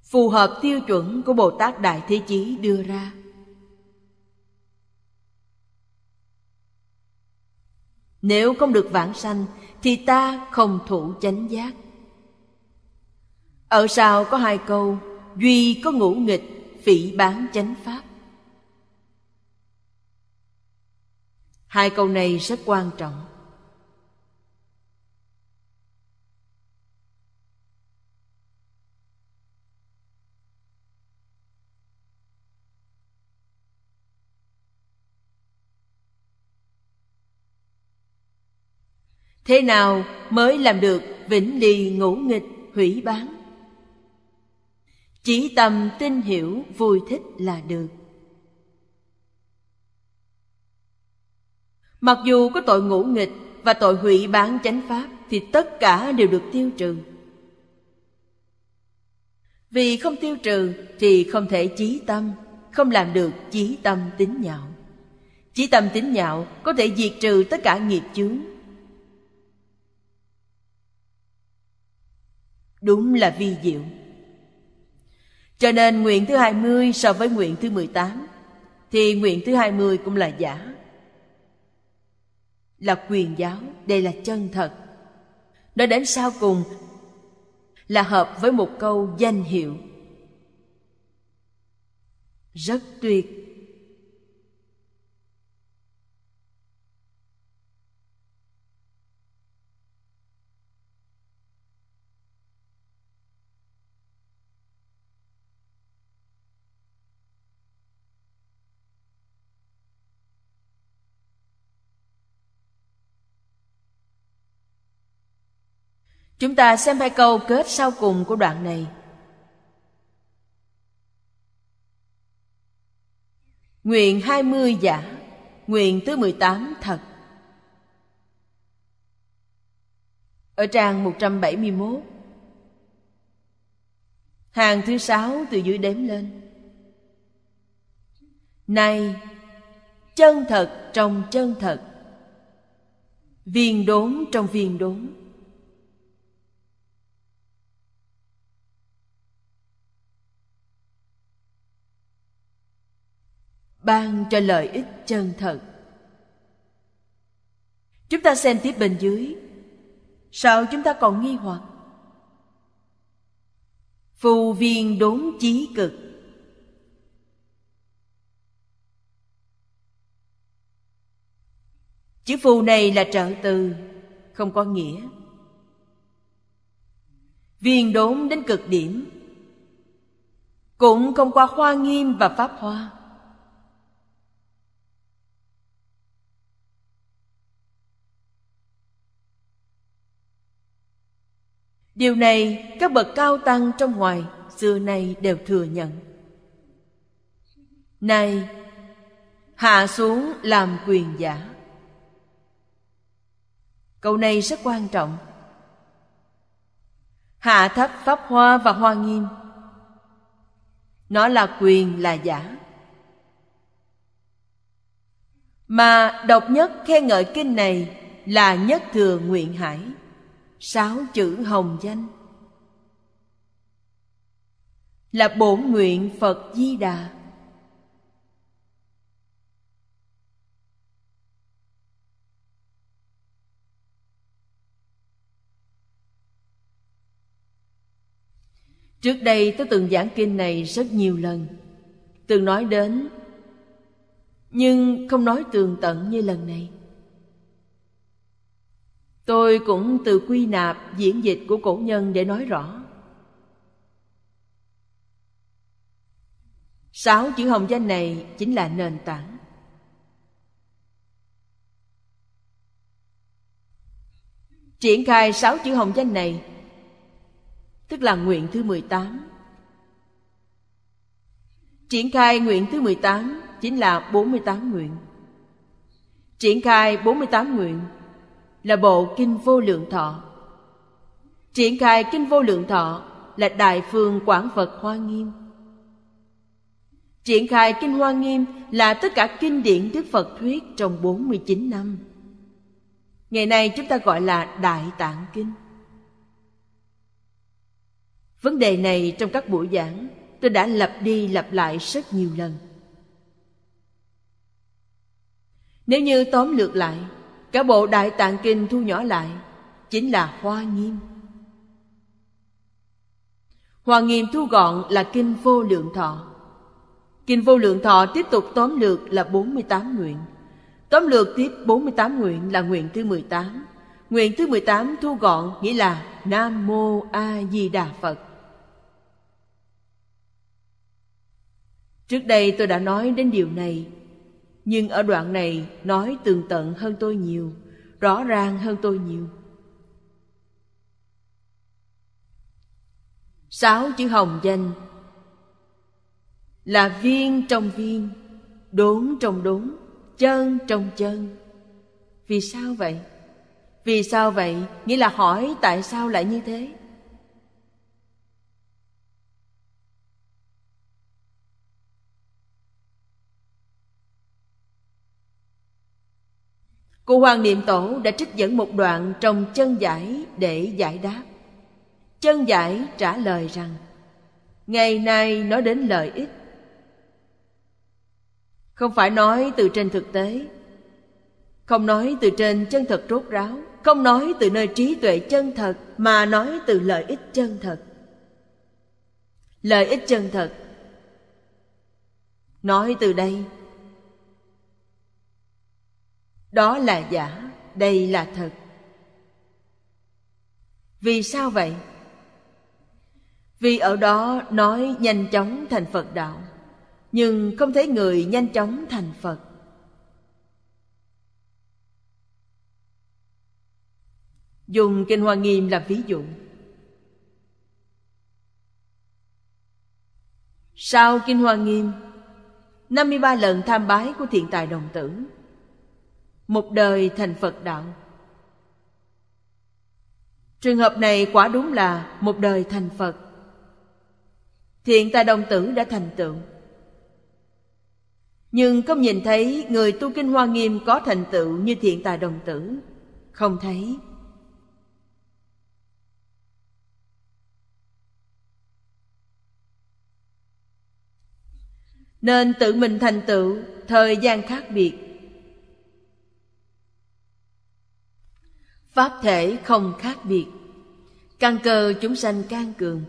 phù hợp tiêu chuẩn của bồ tát đại thế chí đưa ra nếu không được vãng sanh thì ta không thủ chánh giác ở sau có hai câu duy có ngũ nghịch phỉ bán chánh pháp hai câu này rất quan trọng thế nào mới làm được vĩnh ly ngũ nghịch hủy bán chỉ tầm tin hiểu vui thích là được Mặc dù có tội ngũ nghịch và tội hủy bán chánh pháp thì tất cả đều được tiêu trừ. Vì không tiêu trừ thì không thể chí tâm, không làm được chí tâm tính nhạo. Chí tâm tính nhạo có thể diệt trừ tất cả nghiệp chướng. Đúng là vi diệu. Cho nên nguyện thứ 20 so với nguyện thứ 18 thì nguyện thứ 20 cũng là giả là quyền giáo đây là chân thật nói đến sau cùng là hợp với một câu danh hiệu rất tuyệt Chúng ta xem hai câu kết sau cùng của đoạn này. Nguyện 20 giả, nguyện thứ 18 thật. Ở trang 171 Hàng thứ sáu từ dưới đếm lên Này Chân thật trong chân thật Viên đốn trong viên đốn ban cho lợi ích chân thật chúng ta xem tiếp bên dưới sao chúng ta còn nghi hoặc phù viên đốn chí cực chữ phù này là trợ từ không có nghĩa viên đốn đến cực điểm cũng không qua khoa nghiêm và pháp hoa Điều này các bậc cao tăng trong ngoài xưa nay đều thừa nhận. Nay, hạ xuống làm quyền giả. Câu này rất quan trọng. Hạ thấp pháp hoa và hoa nghiêm. Nó là quyền là giả. Mà độc nhất khen ngợi kinh này là nhất thừa nguyện hải sáu chữ hồng danh là bổn nguyện phật di đà Trước đây tôi từng giảng kinh này rất nhiều lần Từng nói đến Nhưng không nói tường tận như lần này Tôi cũng từ quy nạp diễn dịch của cổ nhân để nói rõ. Sáu chữ hồng danh này chính là nền tảng. Triển khai sáu chữ hồng danh này tức là nguyện thứ mười tám Triển khai nguyện thứ mười tám chính là bốn mươi tám nguyện. Triển khai bốn mươi tám nguyện là bộ kinh vô lượng thọ triển khai kinh vô lượng thọ là đại phương quảng vật hoa nghiêm triển khai kinh hoa nghiêm là tất cả kinh điển đức phật thuyết trong 49 năm ngày nay chúng ta gọi là đại tạng kinh vấn đề này trong các buổi giảng tôi đã lặp đi lặp lại rất nhiều lần nếu như tóm lược lại cả bộ đại tạng kinh thu nhỏ lại chính là hoa nghiêm hoa nghiêm thu gọn là kinh vô lượng thọ kinh vô lượng thọ tiếp tục tóm lược là 48 nguyện tóm lược tiếp 48 nguyện là nguyện thứ 18 nguyện thứ 18 thu gọn nghĩa là nam mô a di đà phật trước đây tôi đã nói đến điều này nhưng ở đoạn này nói tường tận hơn tôi nhiều rõ ràng hơn tôi nhiều sáu chữ hồng danh là viên trong viên đốn trong đốn chân trong chân vì sao vậy vì sao vậy nghĩa là hỏi tại sao lại như thế Cô Hoàng Niệm Tổ đã trích dẫn một đoạn trong chân giải để giải đáp. Chân giải trả lời rằng, ngày nay nói đến lợi ích. Không phải nói từ trên thực tế, không nói từ trên chân thật rốt ráo, không nói từ nơi trí tuệ chân thật mà nói từ lợi ích chân thật. Lợi ích chân thật Nói từ đây đó là giả đây là thật vì sao vậy vì ở đó nói nhanh chóng thành phật đạo nhưng không thấy người nhanh chóng thành phật dùng kinh hoa nghiêm làm ví dụ sau kinh hoa nghiêm 53 lần tham bái của thiện tài đồng tử một đời thành phật đạo trường hợp này quả đúng là một đời thành phật thiện tài đồng tử đã thành tựu nhưng không nhìn thấy người tu kinh hoa nghiêm có thành tựu như thiện tài đồng tử không thấy nên tự mình thành tựu thời gian khác biệt pháp thể không khác biệt căn cơ chúng sanh can cường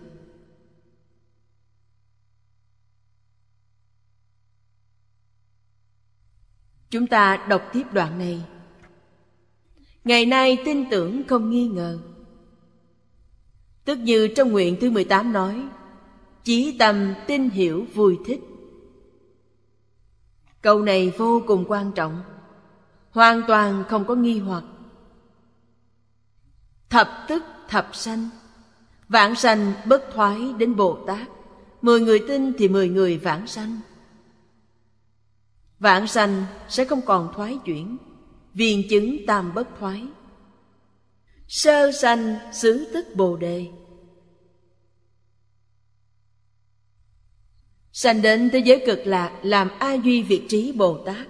chúng ta đọc tiếp đoạn này ngày nay tin tưởng không nghi ngờ tức như trong nguyện thứ 18 nói chí tâm tin hiểu vui thích câu này vô cùng quan trọng hoàn toàn không có nghi hoặc thập tức thập sanh vãng sanh bất thoái đến bồ tát mười người tin thì mười người vãng sanh vãng sanh sẽ không còn thoái chuyển viên chứng tam bất thoái sơ sanh xứ tức bồ đề sanh đến thế giới cực lạc làm a duy việt trí bồ tát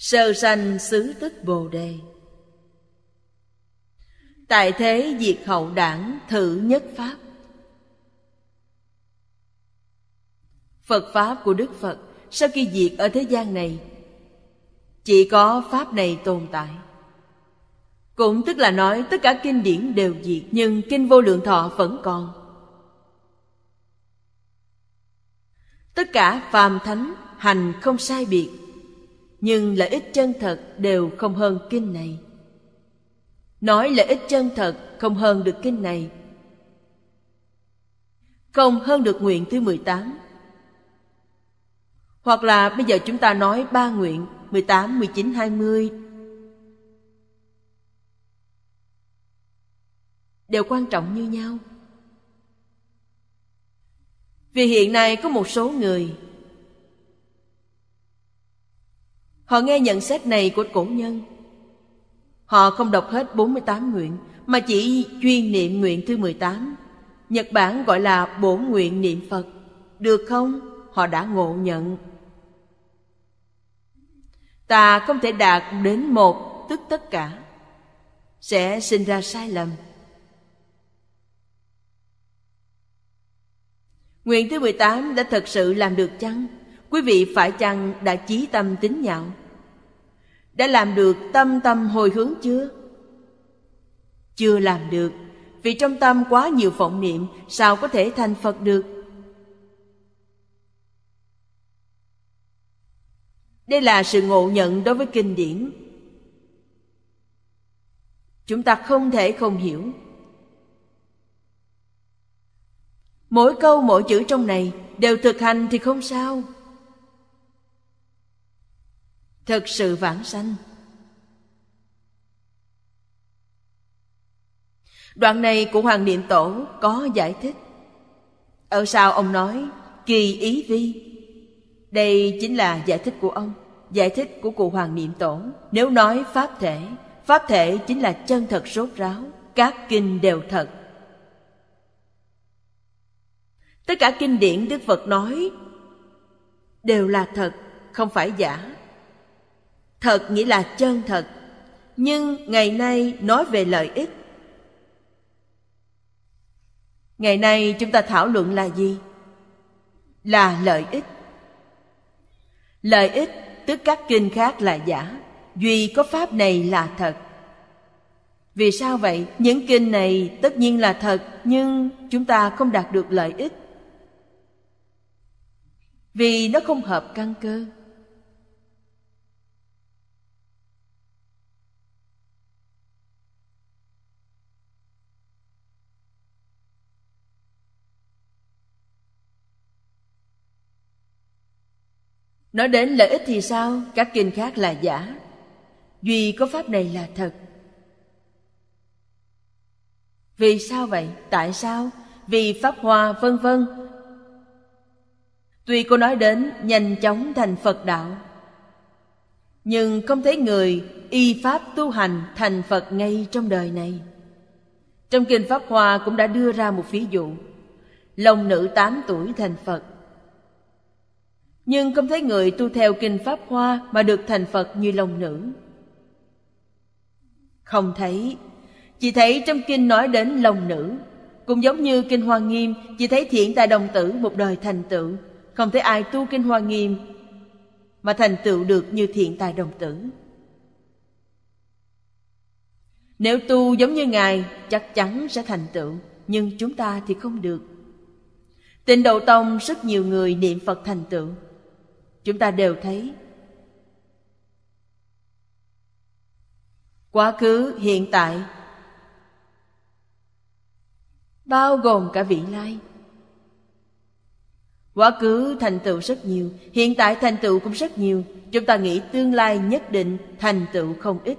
sơ sanh xứ tức bồ đề tại thế diệt hậu đảng thử nhất pháp phật pháp của đức phật sau khi diệt ở thế gian này chỉ có pháp này tồn tại cũng tức là nói tất cả kinh điển đều diệt nhưng kinh vô lượng thọ vẫn còn tất cả phàm thánh hành không sai biệt nhưng lợi ích chân thật đều không hơn kinh này nói lợi ích chân thật không hơn được kinh này không hơn được nguyện thứ 18 hoặc là bây giờ chúng ta nói ba nguyện 18, 19, 20 đều quan trọng như nhau vì hiện nay có một số người Họ nghe nhận xét này của cổ nhân Họ không đọc hết 48 nguyện Mà chỉ chuyên niệm nguyện thứ 18 Nhật Bản gọi là bổ nguyện niệm Phật Được không? Họ đã ngộ nhận Ta không thể đạt đến một tức tất cả Sẽ sinh ra sai lầm Nguyện thứ 18 đã thật sự làm được chăng? quý vị phải chăng đã chí tâm tính nhạo đã làm được tâm tâm hồi hướng chưa chưa làm được vì trong tâm quá nhiều vọng niệm sao có thể thành phật được đây là sự ngộ nhận đối với kinh điển chúng ta không thể không hiểu mỗi câu mỗi chữ trong này đều thực hành thì không sao thật sự vãng sanh đoạn này của hoàng niệm tổ có giải thích ở sau ông nói kỳ ý vi đây chính là giải thích của ông giải thích của cụ hoàng niệm tổ nếu nói pháp thể pháp thể chính là chân thật rốt ráo các kinh đều thật tất cả kinh điển đức phật nói đều là thật không phải giả thật nghĩa là chân thật nhưng ngày nay nói về lợi ích ngày nay chúng ta thảo luận là gì là lợi ích lợi ích tức các kinh khác là giả duy có pháp này là thật vì sao vậy những kinh này tất nhiên là thật nhưng chúng ta không đạt được lợi ích vì nó không hợp căn cơ Nói đến lợi ích thì sao? Các kinh khác là giả. Duy có pháp này là thật. Vì sao vậy? Tại sao? Vì pháp hoa vân vân. Tuy cô nói đến nhanh chóng thành Phật đạo, nhưng không thấy người y pháp tu hành thành Phật ngay trong đời này. Trong kinh Pháp Hoa cũng đã đưa ra một ví dụ. Lòng nữ 8 tuổi thành Phật nhưng không thấy người tu theo kinh pháp hoa mà được thành phật như long nữ không thấy chỉ thấy trong kinh nói đến long nữ cũng giống như kinh hoa nghiêm chỉ thấy thiện tài đồng tử một đời thành tựu không thấy ai tu kinh hoa nghiêm mà thành tựu được như thiện tài đồng tử nếu tu giống như ngài chắc chắn sẽ thành tựu nhưng chúng ta thì không được tịnh độ tông rất nhiều người niệm phật thành tựu chúng ta đều thấy quá khứ hiện tại bao gồm cả vị lai quá khứ thành tựu rất nhiều hiện tại thành tựu cũng rất nhiều chúng ta nghĩ tương lai nhất định thành tựu không ít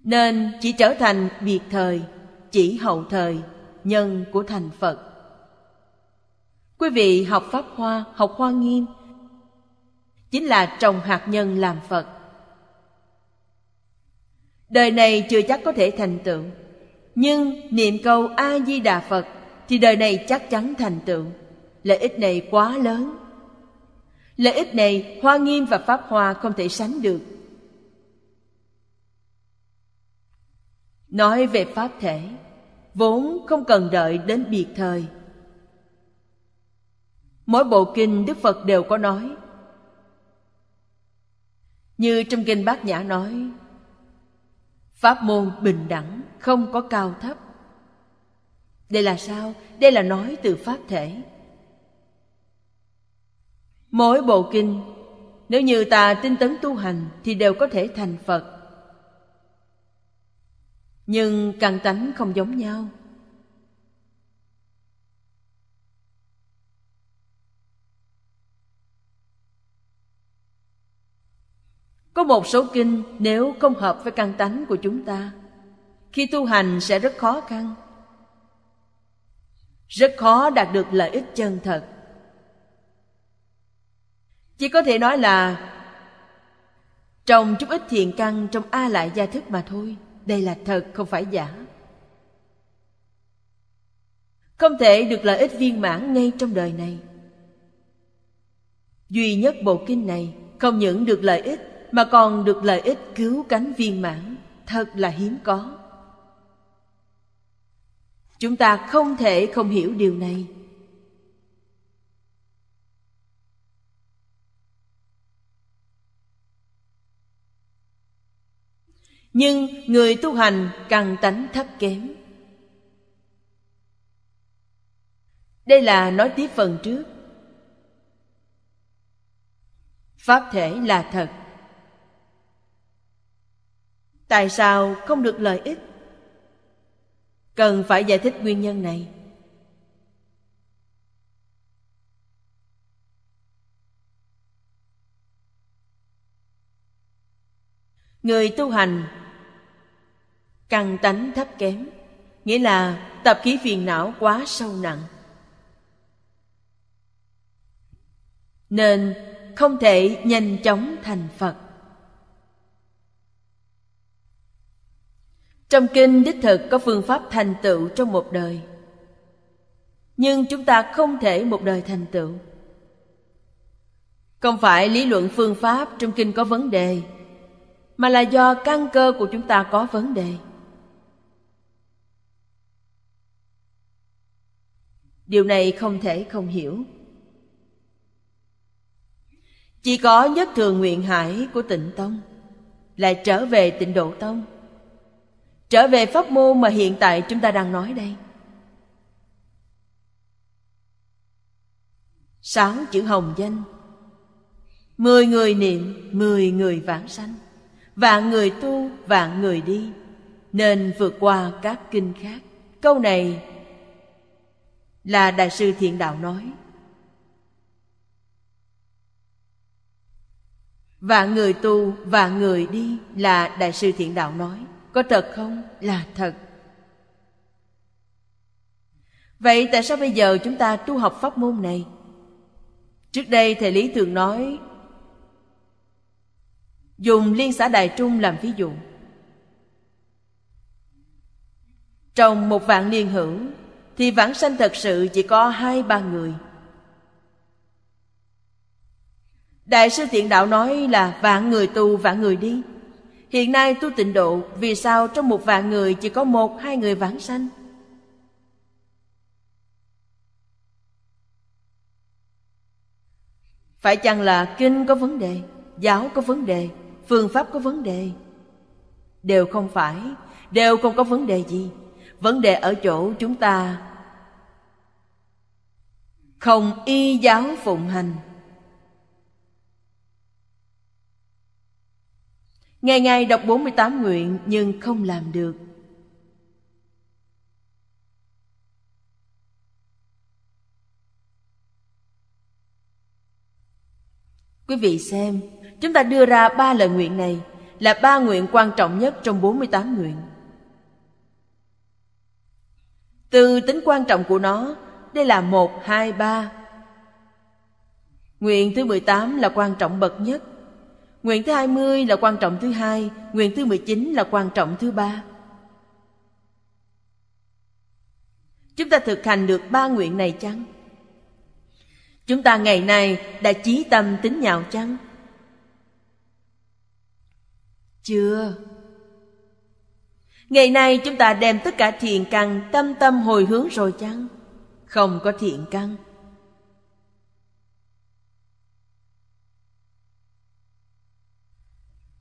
nên chỉ trở thành biệt thời chỉ hậu thời nhân của thành phật Quý vị học Pháp Hoa, học Hoa Nghiêm Chính là trồng hạt nhân làm Phật Đời này chưa chắc có thể thành tựu Nhưng niệm câu A-di-đà Phật Thì đời này chắc chắn thành tựu Lợi ích này quá lớn Lợi ích này Hoa Nghiêm và Pháp Hoa không thể sánh được Nói về Pháp thể Vốn không cần đợi đến biệt thời mỗi bộ kinh đức phật đều có nói như trong kinh bát nhã nói pháp môn bình đẳng không có cao thấp đây là sao đây là nói từ pháp thể mỗi bộ kinh nếu như ta tinh tấn tu hành thì đều có thể thành phật nhưng căn tánh không giống nhau Có một số kinh nếu không hợp với căn tánh của chúng ta, khi tu hành sẽ rất khó khăn. Rất khó đạt được lợi ích chân thật. Chỉ có thể nói là trồng chút ít thiện căn trong A lại gia thức mà thôi. Đây là thật không phải giả. Không thể được lợi ích viên mãn ngay trong đời này. Duy nhất bộ kinh này không những được lợi ích mà còn được lợi ích cứu cánh viên mãn thật là hiếm có chúng ta không thể không hiểu điều này nhưng người tu hành càng tánh thấp kém đây là nói tiếp phần trước pháp thể là thật tại sao không được lợi ích cần phải giải thích nguyên nhân này người tu hành căng tánh thấp kém nghĩa là tập khí phiền não quá sâu nặng nên không thể nhanh chóng thành phật trong kinh đích thực có phương pháp thành tựu trong một đời nhưng chúng ta không thể một đời thành tựu không phải lý luận phương pháp trong kinh có vấn đề mà là do căn cơ của chúng ta có vấn đề điều này không thể không hiểu chỉ có nhất thường nguyện hải của tịnh tông lại trở về tịnh độ tông trở về pháp môn mà hiện tại chúng ta đang nói đây sáu chữ hồng danh mười người niệm mười người vãng sanh vạn người tu vạn người đi nên vượt qua các kinh khác câu này là đại sư thiện đạo nói vạn người tu vạn người đi là đại sư thiện đạo nói có thật không là thật vậy tại sao bây giờ chúng ta tu học pháp môn này trước đây thầy lý thường nói dùng liên xã đại trung làm ví dụ trong một vạn liên hữu thì vãng sanh thật sự chỉ có hai ba người đại sư thiện đạo nói là vạn người tu vạn người đi Hiện nay tu tịnh độ Vì sao trong một vạn người chỉ có một hai người vãng sanh Phải chăng là kinh có vấn đề Giáo có vấn đề Phương pháp có vấn đề Đều không phải Đều không có vấn đề gì Vấn đề ở chỗ chúng ta Không y giáo phụng hành Ngày ngày đọc 48 nguyện nhưng không làm được. Quý vị xem, chúng ta đưa ra ba lời nguyện này là ba nguyện quan trọng nhất trong 48 nguyện. Từ tính quan trọng của nó, đây là 1, 2, 3. Nguyện thứ 18 là quan trọng bậc nhất. Nguyện thứ 20 là quan trọng thứ hai, nguyện thứ 19 là quan trọng thứ ba. Chúng ta thực hành được ba nguyện này chăng? Chúng ta ngày nay đã chí tâm tính nhạo chăng? Chưa. Ngày nay chúng ta đem tất cả thiện căn tâm tâm hồi hướng rồi chăng? Không có thiện căn.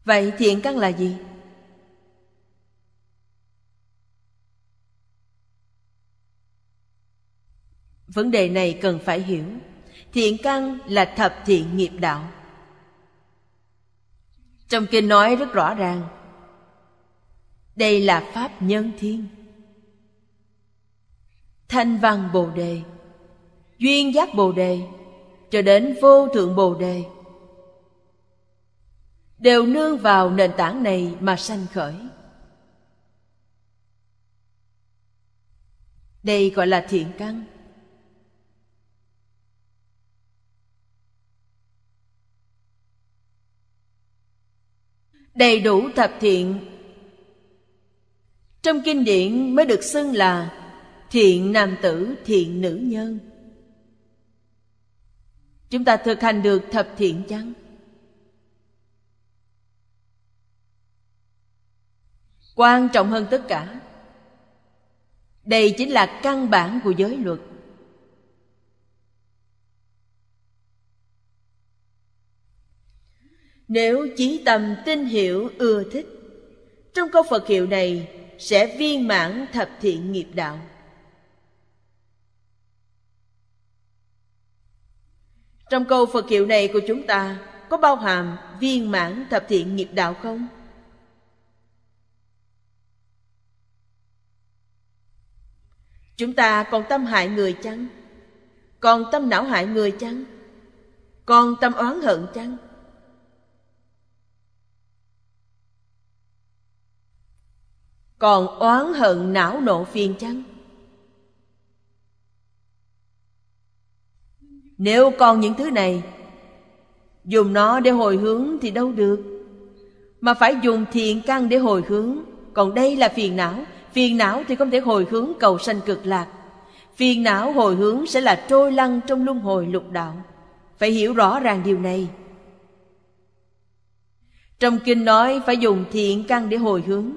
vậy thiện căn là gì vấn đề này cần phải hiểu thiện căn là thập thiện nghiệp đạo trong kinh nói rất rõ ràng đây là pháp nhân thiên thanh văn bồ đề duyên giác bồ đề cho đến vô thượng bồ đề đều nương vào nền tảng này mà sanh khởi đây gọi là thiện căn đầy đủ thập thiện trong kinh điển mới được xưng là thiện nam tử thiện nữ nhân chúng ta thực hành được thập thiện chăng quan trọng hơn tất cả đây chính là căn bản của giới luật nếu chí tâm tin hiểu ưa thích trong câu phật hiệu này sẽ viên mãn thập thiện nghiệp đạo trong câu phật hiệu này của chúng ta có bao hàm viên mãn thập thiện nghiệp đạo không chúng ta còn tâm hại người chăng còn tâm não hại người chăng còn tâm oán hận chăng còn oán hận não nộ phiền chăng nếu còn những thứ này dùng nó để hồi hướng thì đâu được mà phải dùng thiện căn để hồi hướng còn đây là phiền não phiền não thì không thể hồi hướng cầu sanh cực lạc phiền não hồi hướng sẽ là trôi lăn trong luân hồi lục đạo phải hiểu rõ ràng điều này trong kinh nói phải dùng thiện căn để hồi hướng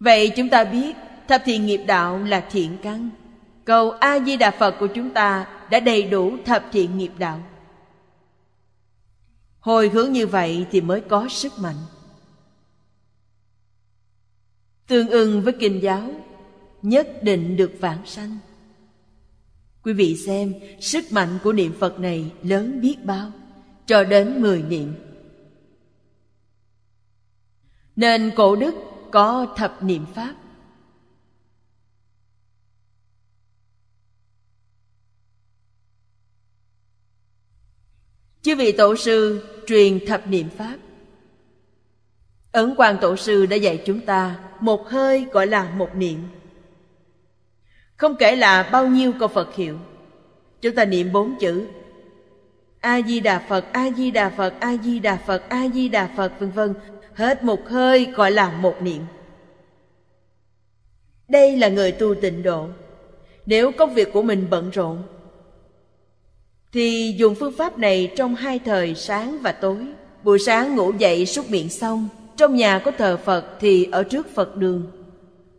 vậy chúng ta biết thập thiện nghiệp đạo là thiện căn cầu a di đà phật của chúng ta đã đầy đủ thập thiện nghiệp đạo hồi hướng như vậy thì mới có sức mạnh tương ưng với kinh giáo nhất định được vãng sanh quý vị xem sức mạnh của niệm phật này lớn biết bao cho đến mười niệm nên cổ đức có thập niệm pháp chư vị tổ sư truyền thập niệm pháp Ấn Quang Tổ Sư đã dạy chúng ta một hơi gọi là một niệm. Không kể là bao nhiêu câu Phật hiệu, chúng ta niệm bốn chữ A Di Đà Phật, A Di Đà Phật, A Di Đà Phật, A Di Đà Phật vân vân, hết một hơi gọi là một niệm. Đây là người tu tịnh độ. Nếu công việc của mình bận rộn thì dùng phương pháp này trong hai thời sáng và tối. Buổi sáng ngủ dậy súc miệng xong, trong nhà có thờ Phật thì ở trước Phật đường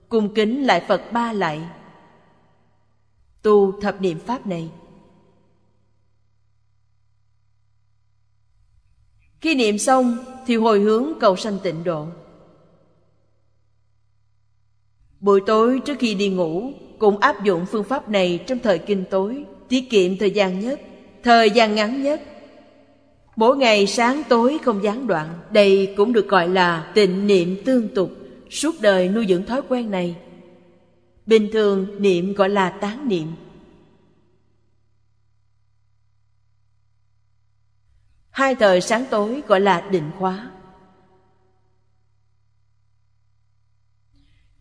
Cung kính lại Phật ba lại Tu thập niệm Pháp này Khi niệm xong thì hồi hướng cầu sanh tịnh độ Buổi tối trước khi đi ngủ Cũng áp dụng phương pháp này trong thời kinh tối Tiết kiệm thời gian nhất Thời gian ngắn nhất Mỗi ngày sáng tối không gián đoạn, đây cũng được gọi là tịnh niệm tương tục, suốt đời nuôi dưỡng thói quen này. Bình thường niệm gọi là tán niệm. Hai thời sáng tối gọi là định khóa.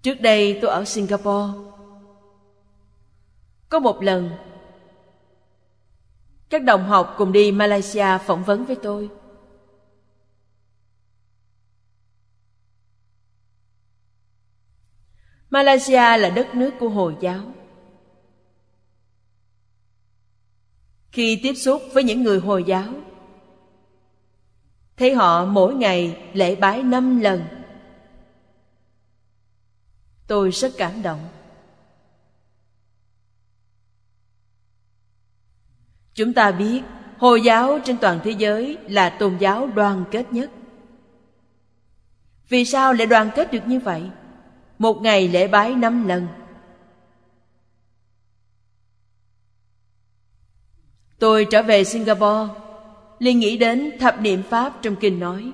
Trước đây tôi ở Singapore. Có một lần các đồng học cùng đi Malaysia phỏng vấn với tôi. Malaysia là đất nước của Hồi giáo. Khi tiếp xúc với những người Hồi giáo, thấy họ mỗi ngày lễ bái năm lần. Tôi rất cảm động. chúng ta biết hồi giáo trên toàn thế giới là tôn giáo đoàn kết nhất vì sao lại đoàn kết được như vậy một ngày lễ bái năm lần tôi trở về singapore liền nghĩ đến thập niệm pháp trong kinh nói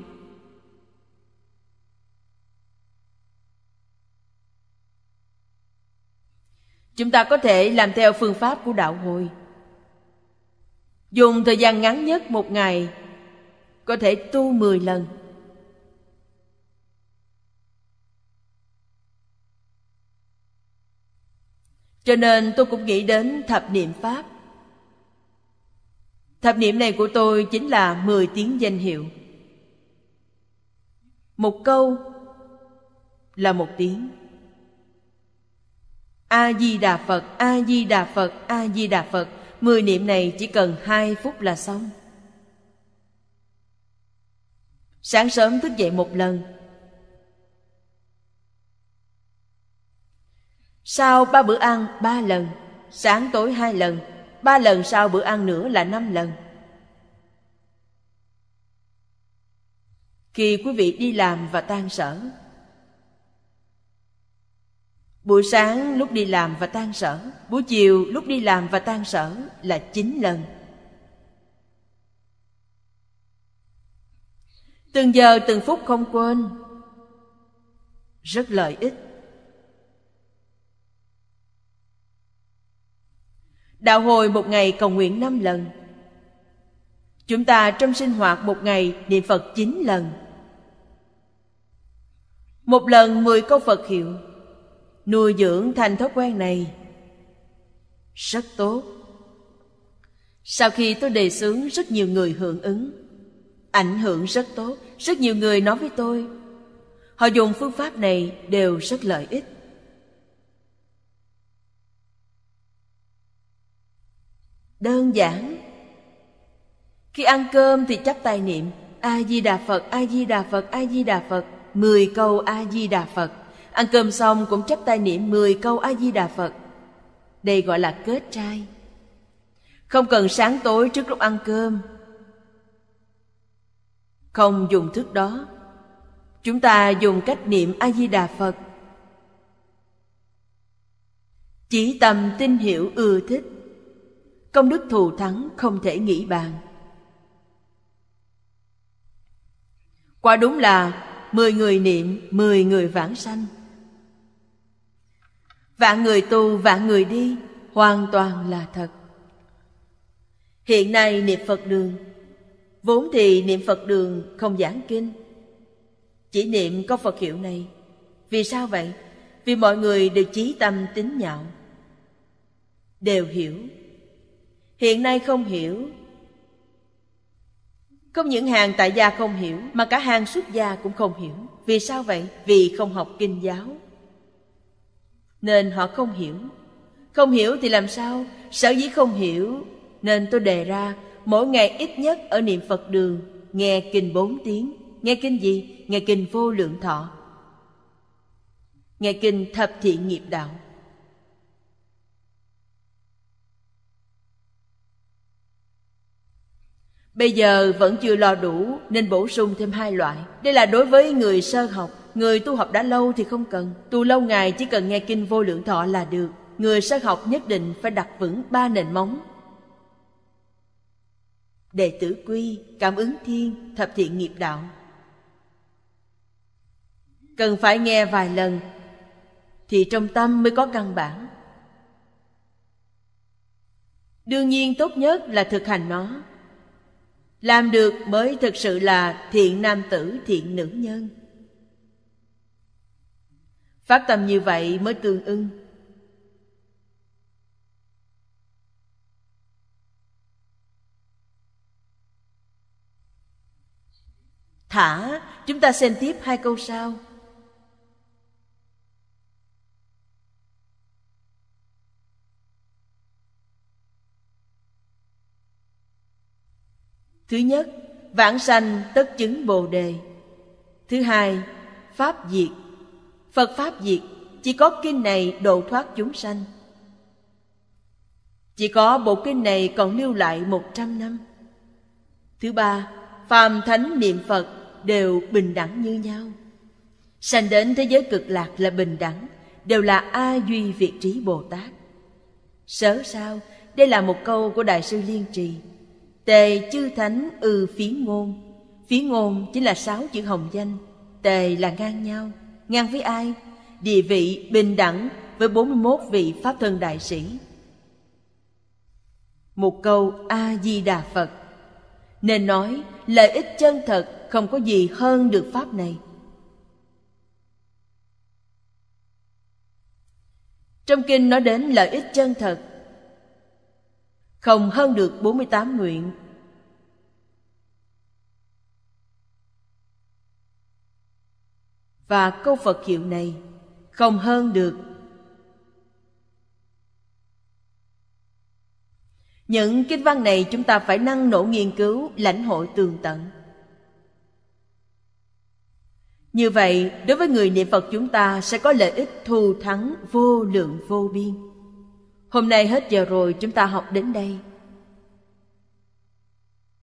chúng ta có thể làm theo phương pháp của đạo hồi Dùng thời gian ngắn nhất một ngày Có thể tu mười lần Cho nên tôi cũng nghĩ đến thập niệm Pháp Thập niệm này của tôi chính là mười tiếng danh hiệu Một câu là một tiếng A Di Đà Phật, A Di Đà Phật, A Di Đà Phật mười niệm này chỉ cần hai phút là xong sáng sớm thức dậy một lần sau ba bữa ăn ba lần sáng tối hai lần ba lần sau bữa ăn nữa là năm lần khi quý vị đi làm và tan sở Buổi sáng lúc đi làm và tan sở, buổi chiều lúc đi làm và tan sở là 9 lần. Từng giờ từng phút không quên Rất lợi ích Đạo hồi một ngày cầu nguyện 5 lần Chúng ta trong sinh hoạt một ngày niệm Phật 9 lần Một lần 10 câu Phật hiệu nuôi dưỡng thành thói quen này rất tốt sau khi tôi đề xướng rất nhiều người hưởng ứng ảnh hưởng rất tốt rất nhiều người nói với tôi họ dùng phương pháp này đều rất lợi ích đơn giản khi ăn cơm thì chắp tay niệm a di đà phật a di đà phật a di đà phật mười câu a di đà phật Ăn cơm xong cũng chắp tay niệm 10 câu A-di-đà Phật. Đây gọi là kết trai. Không cần sáng tối trước lúc ăn cơm. Không dùng thức đó. Chúng ta dùng cách niệm A-di-đà Phật. Chỉ tầm tin hiểu ưa thích. Công đức thù thắng không thể nghĩ bàn. Quả đúng là mười người niệm, mười người vãng sanh vạn người tu vạn người đi hoàn toàn là thật hiện nay niệm phật đường vốn thì niệm phật đường không giảng kinh chỉ niệm có phật hiệu này vì sao vậy vì mọi người đều chí tâm tính nhạo đều hiểu hiện nay không hiểu không những hàng tại gia không hiểu mà cả hàng xuất gia cũng không hiểu vì sao vậy vì không học kinh giáo nên họ không hiểu không hiểu thì làm sao sở dĩ không hiểu nên tôi đề ra mỗi ngày ít nhất ở niệm phật đường nghe kinh bốn tiếng nghe kinh gì nghe kinh vô lượng thọ nghe kinh thập thiện nghiệp đạo Bây giờ vẫn chưa lo đủ nên bổ sung thêm hai loại. Đây là đối với người sơ học Người tu học đã lâu thì không cần, tu lâu ngày chỉ cần nghe kinh vô lượng thọ là được. Người sơ học nhất định phải đặt vững ba nền móng. Đệ tử quy, cảm ứng thiên, thập thiện nghiệp đạo. Cần phải nghe vài lần thì trong tâm mới có căn bản. Đương nhiên tốt nhất là thực hành nó. Làm được mới thực sự là thiện nam tử, thiện nữ nhân phát tâm như vậy mới tương ưng thả chúng ta xem tiếp hai câu sau thứ nhất vãng sanh tất chứng bồ đề thứ hai pháp diệt phật pháp diệt chỉ có kinh này độ thoát chúng sanh chỉ có bộ kinh này còn lưu lại một trăm năm thứ ba phàm thánh niệm phật đều bình đẳng như nhau sanh đến thế giới cực lạc là bình đẳng đều là a duy việt trí bồ tát sớ sao đây là một câu của đại sư liên trì tề chư thánh ư ừ, ngôn phiến ngôn chính là sáu chữ hồng danh tề là ngang nhau ngang với ai? Địa vị bình đẳng với 41 vị Pháp thân đại sĩ. Một câu A-di-đà Phật Nên nói lợi ích chân thật không có gì hơn được Pháp này. Trong kinh nói đến lợi ích chân thật Không hơn được 48 nguyện và câu Phật hiệu này không hơn được. Những kinh văn này chúng ta phải năng nổ nghiên cứu, lãnh hội tường tận. Như vậy, đối với người niệm Phật chúng ta sẽ có lợi ích thù thắng vô lượng vô biên. Hôm nay hết giờ rồi, chúng ta học đến đây.